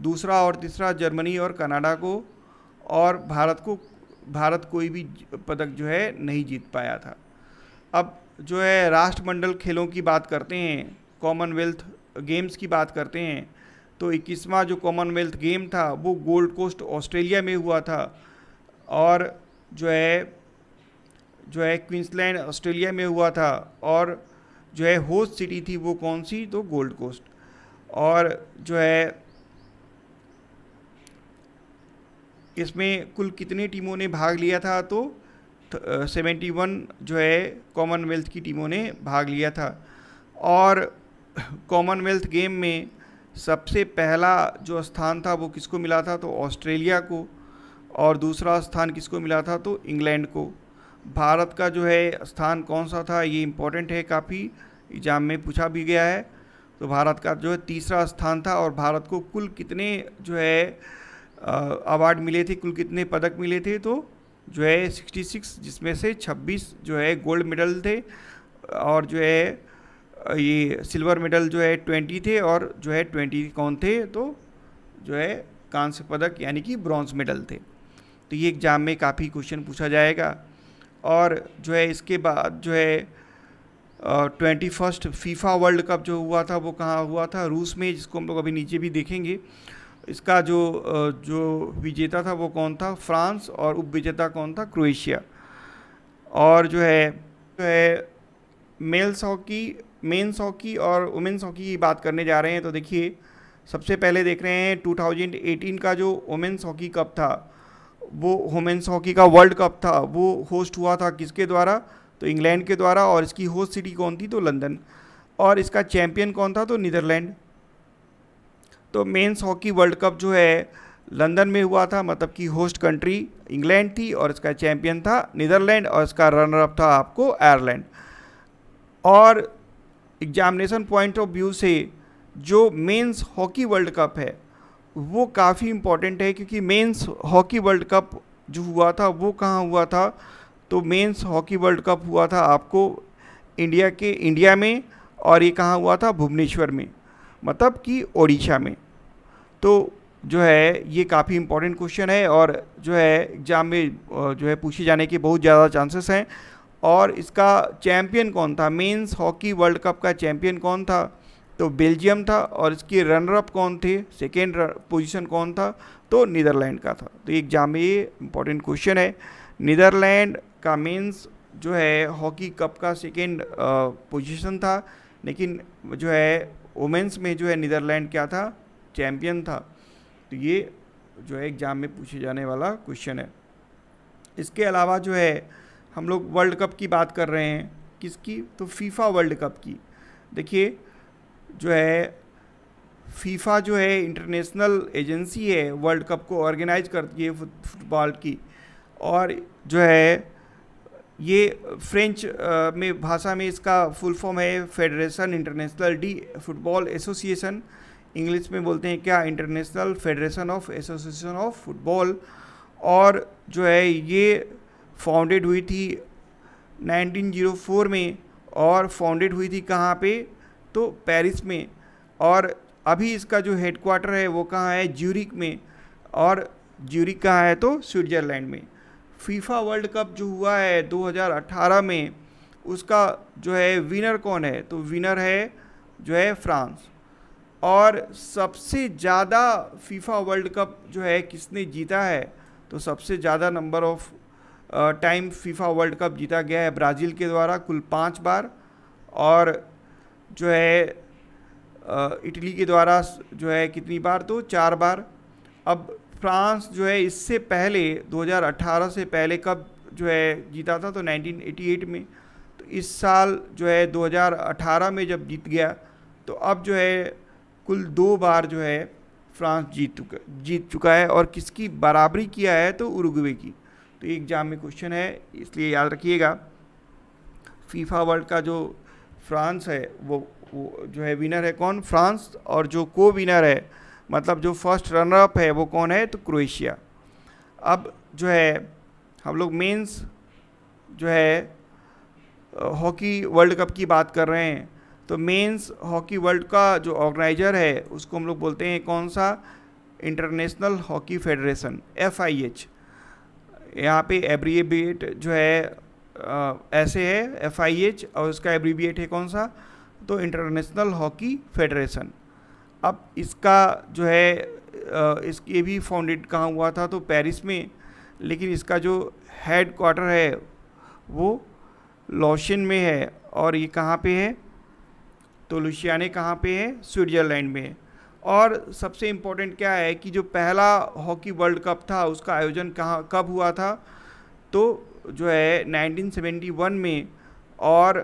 दूसरा और तीसरा जर्मनी और कनाडा को और भारत को भारत कोई भी पदक जो है नहीं जीत पाया था अब जो है राष्ट्रमंडल खेलों की बात करते हैं कॉमनवेल्थ गेम्स की बात करते हैं तो इक्कीसवां जो कॉमनवेल्थ गेम था वो गोल्ड कोस्ट ऑस्ट्रेलिया में हुआ था और जो है जो है क्वींसलैंड ऑस्ट्रेलिया में हुआ था और जो है होस्ट सिटी थी वो कौन सी तो गोल्ड कोस्ट और जो है इसमें कुल कितने टीमों ने भाग लिया था तो सेवेंटी वन जो है कॉमनवेल्थ की टीमों ने भाग लिया था और कॉमनवेल्थ गेम में सबसे पहला जो स्थान था वो किसको मिला था तो ऑस्ट्रेलिया को और दूसरा स्थान किसको मिला था तो इंग्लैंड को भारत का जो है स्थान कौन सा था ये इम्पोर्टेंट है काफ़ी एग्जाम में पूछा भी गया है तो भारत का जो है तीसरा स्थान था और भारत को कुल कितने जो है अवार्ड मिले थे कुल कितने पदक मिले थे तो जो है 66 जिसमें से 26 जो है गोल्ड मेडल थे और जो है ये सिल्वर मेडल जो है ट्वेंटी थे और जो है ट्वेंटी कौन थे तो जो है कांस्य पदक यानी कि ब्रॉन्ज मेडल थे तो ये एग्ज़ाम में काफ़ी क्वेश्चन पूछा जाएगा और जो है इसके बाद जो है twenty first FIFA world cup जो हुआ था वो कहाँ हुआ था रूस में जिसको हम लोग अभी नीचे भी देखेंगे इसका जो जो विजेता था वो कौन था फ्रांस और उप विजेता कौन था क्रोएशिया और जो है जो है मेल्स हॉकी मेन्स हॉकी और वुमेंस हॉकी की बात करने जा रहे हैं तो देखिए सबसे पहले देख रहे हैं 2018 का जो वुमेंस हॉकी कप था वो वुमेंस हॉकी का वर्ल्ड कप था वो होस्ट हुआ था किसके द्वारा तो इंग्लैंड के द्वारा और इसकी होस्ट सिटी कौन थी तो लंदन और इसका चैम्पियन कौन था तो नीदरलैंड तो मेंस हॉकी वर्ल्ड कप जो है लंदन में हुआ था मतलब कि होस्ट कंट्री इंग्लैंड थी और इसका चैम्पियन था नीदरलैंड और इसका रनर अप था आपको आयरलैंड और एग्जामिनेशन पॉइंट ऑफ व्यू से जो मेंस हॉकी वर्ल्ड कप है वो काफ़ी इम्पॉर्टेंट है क्योंकि मेंस हॉकी वर्ल्ड कप जो हुआ था वो कहाँ हुआ था तो मेंस हॉकी वर्ल्ड कप हुआ था आपको इंडिया के इंडिया में और ये कहाँ हुआ था भुवनेश्वर में मतलब कि ओडिशा में तो जो है ये काफ़ी इम्पोर्टेंट क्वेश्चन है और जो है एग्ज़ाम में जो है पूछे जाने के बहुत ज़्यादा चांसेस हैं और इसका चैम्पियन कौन था मेंस हॉकी वर्ल्ड कप का चैम्पियन कौन था तो बेल्जियम था और इसकी रनरअप कौन थी सेकेंड पोजिशन कौन था तो नीदरलैंड का था तो एग्जाम में ये इंपॉर्टेंट क्वेश्चन है नीदरलैंड का मेंस जो है हॉकी कप का सेकेंड पोजीशन था लेकिन जो है वुमेंस में जो है नीदरलैंड क्या था चैम्पियन था तो ये जो है एग्ज़ाम में पूछे जाने वाला क्वेश्चन है इसके अलावा जो है हम लोग वर्ल्ड कप की बात कर रहे हैं किसकी तो फीफा वर्ल्ड कप की देखिए जो है फीफा जो है इंटरनेशनल एजेंसी है वर्ल्ड कप को ऑर्गेनाइज करती है फुटबॉल की और जो है ये फ्रेंच में भाषा में इसका फुल फॉर्म है federation international de football association English में बोलते हैं क्या international federation of association of football और जो है ये फाउंडेड हुई थी 1904 में और फाउंडेड हुई थी कहाँ पे तो पेरिस में और अभी इसका जो हेडक्वार्टर है वो कहाँ है ज्यूरिक में और ज्यूरिक कहाँ है तो स्विट्ज़रलैंड में फीफा वर्ल्ड कप जो हुआ है 2018 में उसका जो है विनर कौन है तो विनर है जो है फ्रांस और सबसे ज़्यादा फीफा वर्ल्ड कप जो है किसने जीता है तो सबसे ज़्यादा number of time FIFA world cup जीता गया है ब्राज़ील के द्वारा कुल पाँच बार और जो है इटली के द्वारा जो है कितनी बार तो चार बार अब फ्रांस जो है इससे पहले 2018 से पहले कब जो है जीता था तो 1988 में तो इस साल जो है 2018 में जब जीत गया तो अब जो है कुल दो बार जो है फ्रांस जीत चुका जीत चुका है और किसकी बराबरी किया है तो उरुग्वे की तो ये एग्ज़ाम में क्वेश्चन है इसलिए याद रखिएगा फीफा वर्ल्ड का जो फ्रांस है वो, वो जो है विनर है कौन फ्रांस और जो को विनर है मतलब जो फर्स्ट रनर अप है वो कौन है तो क्रोएशिया अब जो है हम लोग मेंस जो है हॉकी वर्ल्ड कप की बात कर रहे हैं तो मेंस हॉकी वर्ल्ड का जो ऑर्गेनाइजर है उसको हम लोग बोलते हैं कौन सा international hockey federation F I H यहाँ पे एब्रीबिएट जो है ऐसे है एफ आई एच और उसका एब्रीबिएट है कौन सा तो इंटरनेशनल हॉकी फेडरेशन अब इसका जो है इसके भी फाउंडेड कहाँ हुआ था तो पेरिस में लेकिन इसका जो हेड क्वार्टर है वो लॉशन में है और ये कहाँ पे है तो लुशियाने कहाँ पे है स्विट्ज़रलैंड में है और सबसे इम्पोर्टेंट क्या है कि जो पहला हॉकी वर्ल्ड कप था उसका आयोजन कहाँ कब हुआ था तो जो है 1971 में और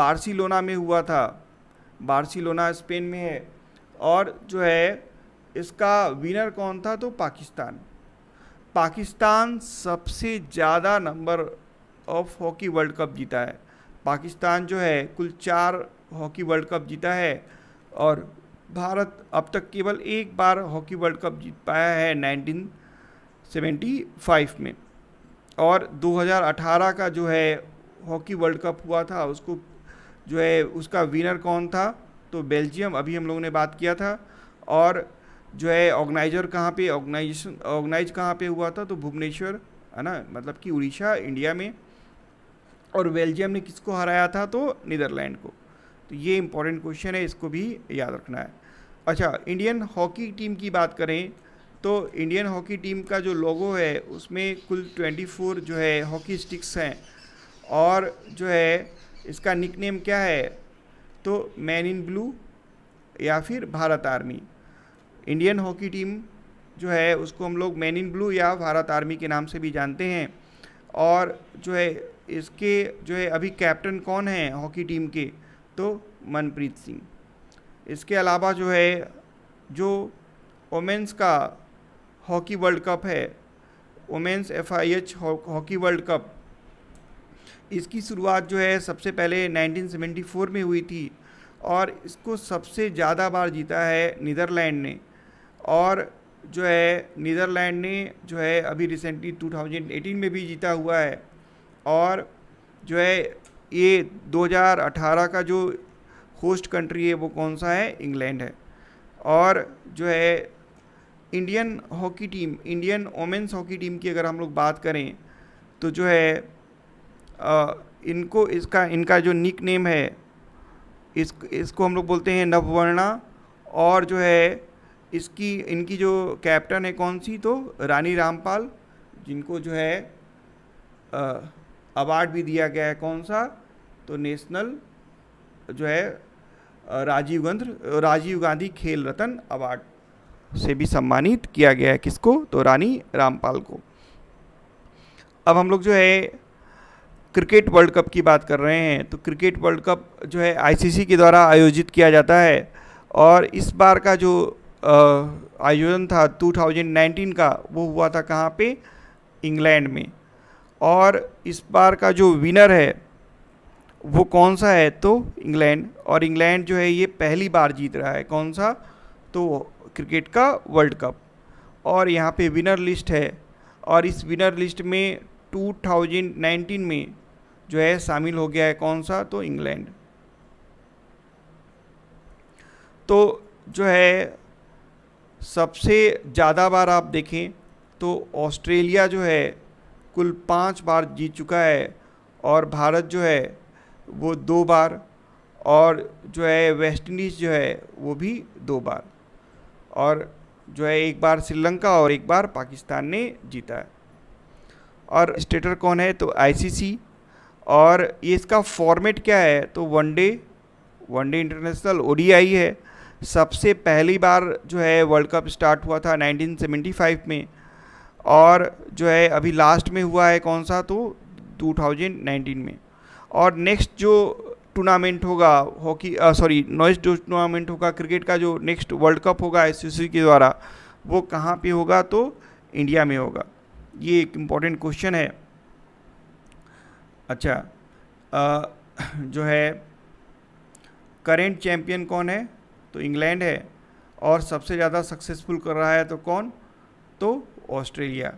बार्सिलोना में हुआ था बार्सिलोना स्पेन में है और जो है इसका विनर कौन था तो पाकिस्तान पाकिस्तान सबसे ज़्यादा number of hockey world cup जीता है पाकिस्तान जो है कुल चार हॉकी वर्ल्ड कप जीता है और भारत अब तक केवल एक बार हॉकी वर्ल्ड कप जीत पाया है 1975 में और 2018 का जो है हॉकी वर्ल्ड कप हुआ था उसको जो है उसका विनर कौन था तो बेल्जियम अभी हम लोगों ने बात किया था और जो है ऑर्गेनाइजर कहाँ पे ऑर्गेनाइजेशन ऑर्गेनाइज कहाँ पे हुआ था तो भुवनेश्वर है ना मतलब कि उड़ीसा इंडिया में और बेल्जियम ने किसको हराया था तो नीदरलैंड को तो ये इंपॉर्टेंट क्वेश्चन है इसको भी याद रखना है अच्छा इंडियन हॉकी टीम की बात करें तो इंडियन हॉकी टीम का जो लोगो है उसमें कुल 24 जो है हॉकी स्टिक्स हैं और जो है इसका निकनेम क्या है तो मैन इन ब्लू या फिर Bharat army Indian hockey team जो है उसको हम लोग मैन इन ब्लू या भारत आर्मी के नाम से भी जानते हैं और जो है इसके जो है अभी कैप्टन कौन हैं हॉकी टीम के तो मनप्रीत सिंह इसके अलावा जो है जो वोमेंस का हॉकी वर्ल्ड कप है women's F I H hockey world cup इसकी शुरुआत जो है सबसे पहले 1974 में हुई थी और इसको सबसे ज़्यादा बार जीता है नीदरलैंड ने और जो है नीदरलैंड ने जो है अभी रिसेंटली 2018 में भी जीता हुआ है और जो है ये 2018 का जो होस्ट कंट्री है वो कौन सा है इंग्लैंड है और जो है Indian hockey team Indian women's hockey team की अगर हम लोग बात करें तो जो है आ, इनको इसका इनका जो निक नेम है इस इसको हम लोग बोलते हैं नववर्णा और जो है इसकी इनकी जो कैप्टन है कौन सी तो रानी रामपाल जिनको जो है आ, अवार्ड भी दिया गया है कौन सा तो नेशनल जो है राजीव गांधी राजीव गांधी खेल रत्न अवार्ड से भी सम्मानित किया गया है किसको तो रानी रामपाल को अब हम लोग जो है क्रिकेट वर्ल्ड कप की बात कर रहे हैं तो क्रिकेट वर्ल्ड कप जो है आईसीसी के द्वारा आयोजित किया जाता है और इस बार का जो आयोजन था 2019 का वो हुआ था कहाँ पे इंग्लैंड में और इस बार का जो विनर है वो कौन सा है तो इंग्लैंड और इंग्लैंड जो है ये पहली बार जीत रहा है कौन सा तो क्रिकेट का वर्ल्ड कप और यहाँ पे विनर लिस्ट है और इस विनर लिस्ट में 2019 में जो है शामिल हो गया है कौन सा तो इंग्लैंड तो जो है सबसे ज़्यादा बार आप देखें तो ऑस्ट्रेलिया जो है कुल पाँच बार जीत चुका है और भारत जो है वो दो बार और जो है वेस्ट इंडीज़ जो है वो भी दो बार और जो है एक बार श्रीलंका और एक बार पाकिस्तान ने जीता है और स्टेटर कौन है तो आईसीसी और ये इसका फॉर्मेट क्या है तो वनडे वनडे इंटरनेशनल ओडीआई है सबसे पहली बार जो है वर्ल्ड कप स्टार्ट हुआ था 1975 में और जो है अभी लास्ट में हुआ है कौन सा तो 2019 में और नेक्स्ट जो टूर्नामेंट होगा हॉकी सॉरी नॉइस जो टूर्नामेंट होगा क्रिकेट का जो नेक्स्ट वर्ल्ड कप होगा एस के द्वारा वो कहाँ पे होगा तो इंडिया में होगा ये एक इम्पॉर्टेंट क्वेश्चन है अच्छा आ, जो है करेंट चैम्पियन कौन है तो इंग्लैंड है और सबसे ज़्यादा सक्सेसफुल कर रहा है तो कौन तो ऑस्ट्रेलिया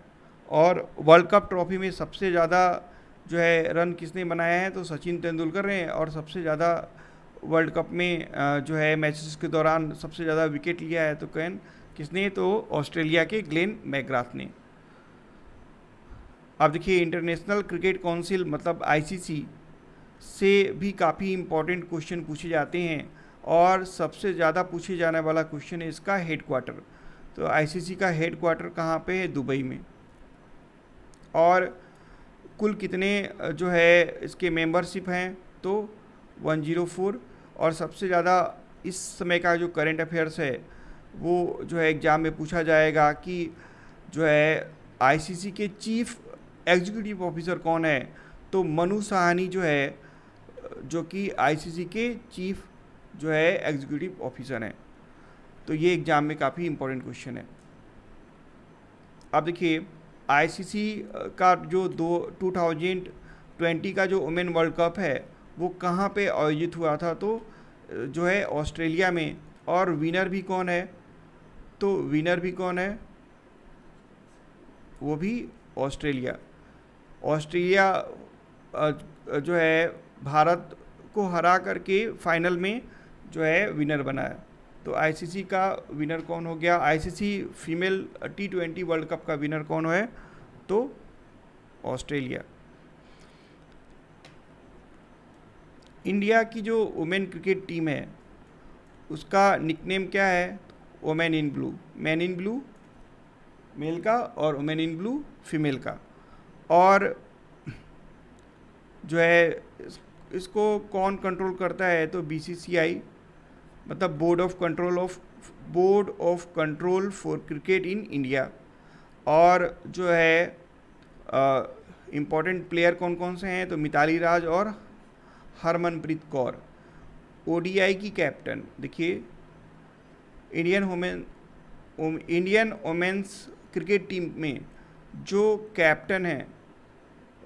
और वर्ल्ड कप ट्रॉफी में सबसे ज़्यादा जो है रन किसने बनाया है तो सचिन तेंदुलकर ने और सबसे ज़्यादा वर्ल्ड कप में जो है मैचेस के दौरान सबसे ज़्यादा विकेट लिया है तो कैन किसने तो ऑस्ट्रेलिया के ग्लेन मैग्राथ ने आप देखिए इंटरनेशनल क्रिकेट काउंसिल मतलब आईसीसी से भी काफ़ी इम्पोर्टेंट क्वेश्चन पूछे जाते हैं और सबसे ज़्यादा पूछे जाने वाला क्वेश्चन है इसका हेड क्वार्टर तो आईसीसी का हेड क्वार्टर कहाँ पे है दुबई में और कुल कितने जो है इसके मेंबरशिप हैं तो 104 और सबसे ज़्यादा इस समय का जो करेंट अफेयर्स है वो जो है एग्ज़ाम में पूछा जाएगा कि जो है आईसीसी के चीफ एग्जीक्यूटिव ऑफिसर कौन है तो मनु साहनी जो है जो कि आईसीसी के चीफ जो है एग्जीक्यूटिव ऑफिसर हैं तो ये एग्ज़ाम में काफ़ी इंपॉर्टेंट क्वेश्चन है अब देखिए आईसीसी का जो दो टू थाउजेंड ट्वेंटी का जो वुमेन वर्ल्ड कप है वो कहाँ पे आयोजित हुआ था तो जो है ऑस्ट्रेलिया में और विनर भी कौन है तो विनर भी कौन है वो भी ऑस्ट्रेलिया ऑस्ट्रेलिया जो है भारत को हरा करके फाइनल में जो है विनर बनाया तो आईसीसी का विनर कौन हो गया ICC female T twenty world cup का विनर कौन है तो ऑस्ट्रेलिया इंडिया की जो वुमेन क्रिकेट टीम है उसका निकनेम क्या है women in blue men in blue male का और वुमेन इन ब्लू फीमेल का और जो है इसको कौन कंट्रोल करता है तो बीसीसीआई मतलब board of control of board of control for cricket in India और जो है इम्पॉर्टेंट प्लेयर कौन कौन से हैं तो मिताली राज और हरमनप्रीत कौर ओडीआई की कैप्टन देखिए Indian women Indian women's cricket team में जो कैप्टन हैं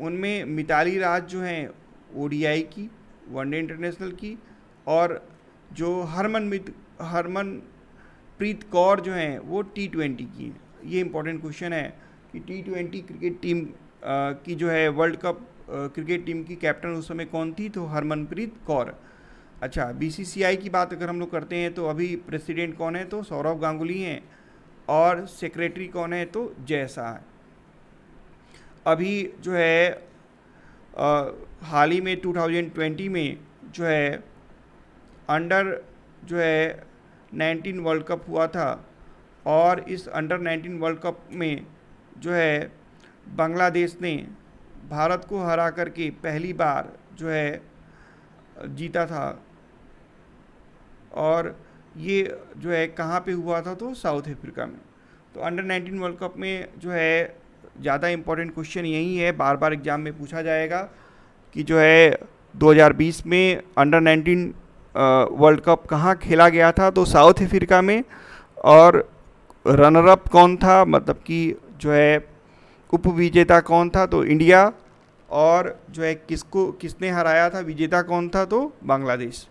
उनमें मिताली राज जो हैं ओडीआई की वनडे इंटरनेशनल की और जो हरमनमीत हरमन प्रीत कौर जो हैं वो टी ट्वेंटी की ये इम्पोर्टेंट क्वेश्चन है कि टी ट्वेंटी क्रिकेट टीम की जो है वर्ल्ड कप क्रिकेट टीम की कैप्टन उस समय कौन थी तो हरमनप्रीत कौर अच्छा बीसीसीआई की बात अगर हम लोग करते हैं तो अभी प्रेसिडेंट कौन है तो सौरव गांगुली हैं और सेक्रेटरी कौन है तो जैसा है अभी जो है आ, हाल ही में 2020 में जो है अंडर जो है नाइनटीन वर्ल्ड कप हुआ था और इस अंडर नाइनटीन वर्ल्ड कप में जो है बांग्लादेश ने भारत को हरा करके पहली बार जो है जीता था और ये जो है कहाँ पे हुआ था तो साउथ अफ्रीका में तो अंडर नाइनटीन वर्ल्ड कप में जो है ज़्यादा इम्पोर्टेंट क्वेश्चन यही है बार बार एग्ज़ाम में पूछा जाएगा कि जो है 2020 में अंडर वर्ल्ड कप कहाँ खेला गया था तो साउथ अफ्रीका में और रनर अप कौन था मतलब कि जो है उप विजेता कौन था तो इंडिया और जो है किसको किसने हराया था विजेता कौन था तो बांग्लादेश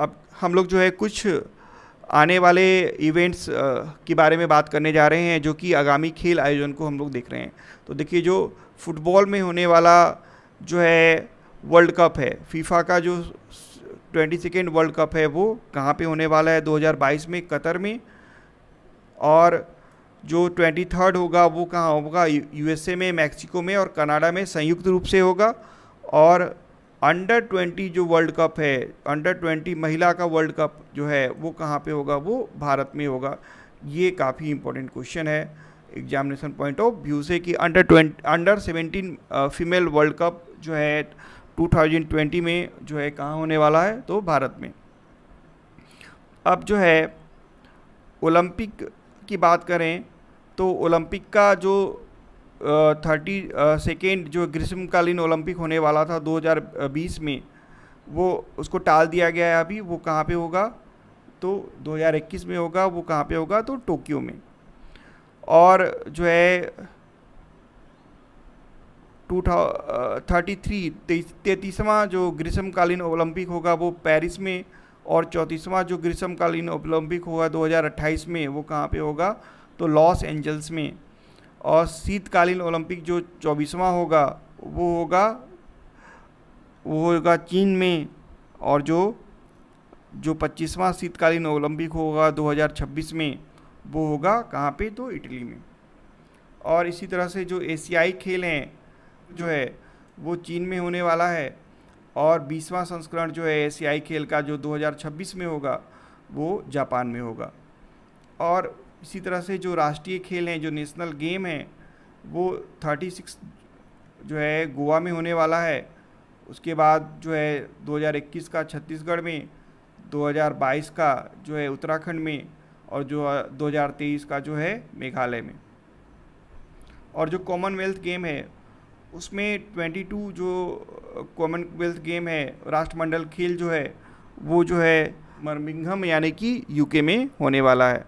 अब हम लोग जो है कुछ आने वाले इवेंट्स के बारे में बात करने जा रहे हैं जो कि आगामी खेल आयोजन को हम लोग देख रहे हैं तो देखिए जो फुटबॉल में होने वाला जो है वर्ल्ड कप है फीफा का जो ट्वेंटी सेकेंड वर्ल्ड कप है वो कहाँ पे होने वाला है 2022 में कतर में और जो ट्वेंटी थर्ड होगा वो कहाँ होगा यूएसए में मैक्सिको में और कनाडा में संयुक्त रूप से होगा और अंडर ट्वेंटी जो वर्ल्ड कप है अंडर ट्वेंटी महिला का वर्ल्ड कप जो है वो कहाँ पे होगा वो भारत में होगा ये काफ़ी इंपॉर्टेंट क्वेश्चन है एग्जामिनेशन पॉइंट ऑफ व्यू से कि under twenty under seventeen female world cup जो है 2020 में जो है कहाँ होने वाला है तो भारत में अब जो है ओलंपिक की बात करें तो ओलंपिक का जो थर्टी सेकेंड जो ग्रीष्मकालीन ओलंपिक होने वाला था 2020 में वो उसको टाल दिया गया है अभी वो कहाँ पे होगा तो 2021 में होगा वो कहाँ पे होगा तो टोक्यो में और जो है टू थर्टी थ्री तैतीसवां जो ग्रीष्मकालीन ओलंपिक होगा वो पेरिस में और चौंतीसवां जो ग्रीष्मकालीन ओलंपिक होगा 2028 में वो कहाँ पे होगा तो लॉस एंजल्स में और शीतकालीन ओलंपिक जो चौबीसवां होगा वो होगा वो होगा चीन में और जो जो पच्चीसवां शीतकालीन ओलंपिक होगा 2026 में वो होगा कहाँ पे तो इटली में और इसी तरह से जो एशियाई खेल हैं जो है वो चीन में होने वाला है और बीसवां संस्करण जो है एशियाई खेल का जो 2026 में होगा वो जापान में होगा और इसी तरह से जो राष्ट्रीय खेल हैं जो नेशनल गेम हैं वो 36 जो है गोवा में होने वाला है उसके बाद जो है 2021 का छत्तीसगढ़ में 2022 का जो है उत्तराखंड में और जो 2023 का जो है मेघालय में और जो कॉमनवेल्थ गेम है उसमें 22 जो कॉमनवेल्थ गेम है राष्ट्रमंडल खेल जो है वो जो है मर्मिंगम यानी कि यूके में होने वाला है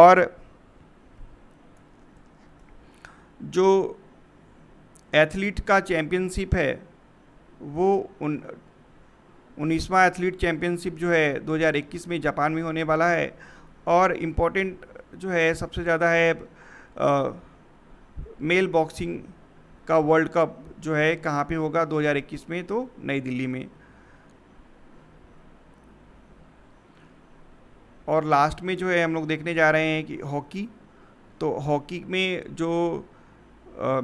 और जो एथलीट का चैम्पियनशिप है वो उन उन्नीसवा एथलीट चैम्पियनशिप जो है 2021 में जापान में होने वाला है और इम्पोर्टेंट जो है सबसे ज़्यादा है आ, मेल बॉक्सिंग का वर्ल्ड कप जो है कहाँ पे होगा 2021 में तो नई दिल्ली में और लास्ट में जो है हम लोग देखने जा रहे हैं कि हॉकी तो हॉकी में जो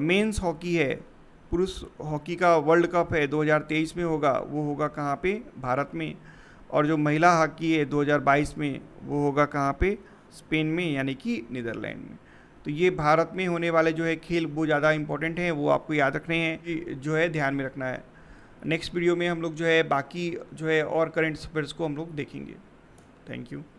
मेंस हॉकी है पुरुष हॉकी का वर्ल्ड कप है 2023 में होगा वो होगा कहाँ पे भारत में और जो महिला हॉकी है 2022 में वो होगा कहाँ पे स्पेन में यानी कि नीदरलैंड में तो ये भारत में होने वाले जो है खेल वो ज़्यादा इम्पोर्टेंट हैं वो आपको याद रखने हैं जो है ध्यान में रखना है नेक्स्ट वीडियो में हम लोग जो है बाकी जो है और करेंट अफेयर्स को हम लोग देखेंगे थैंक यू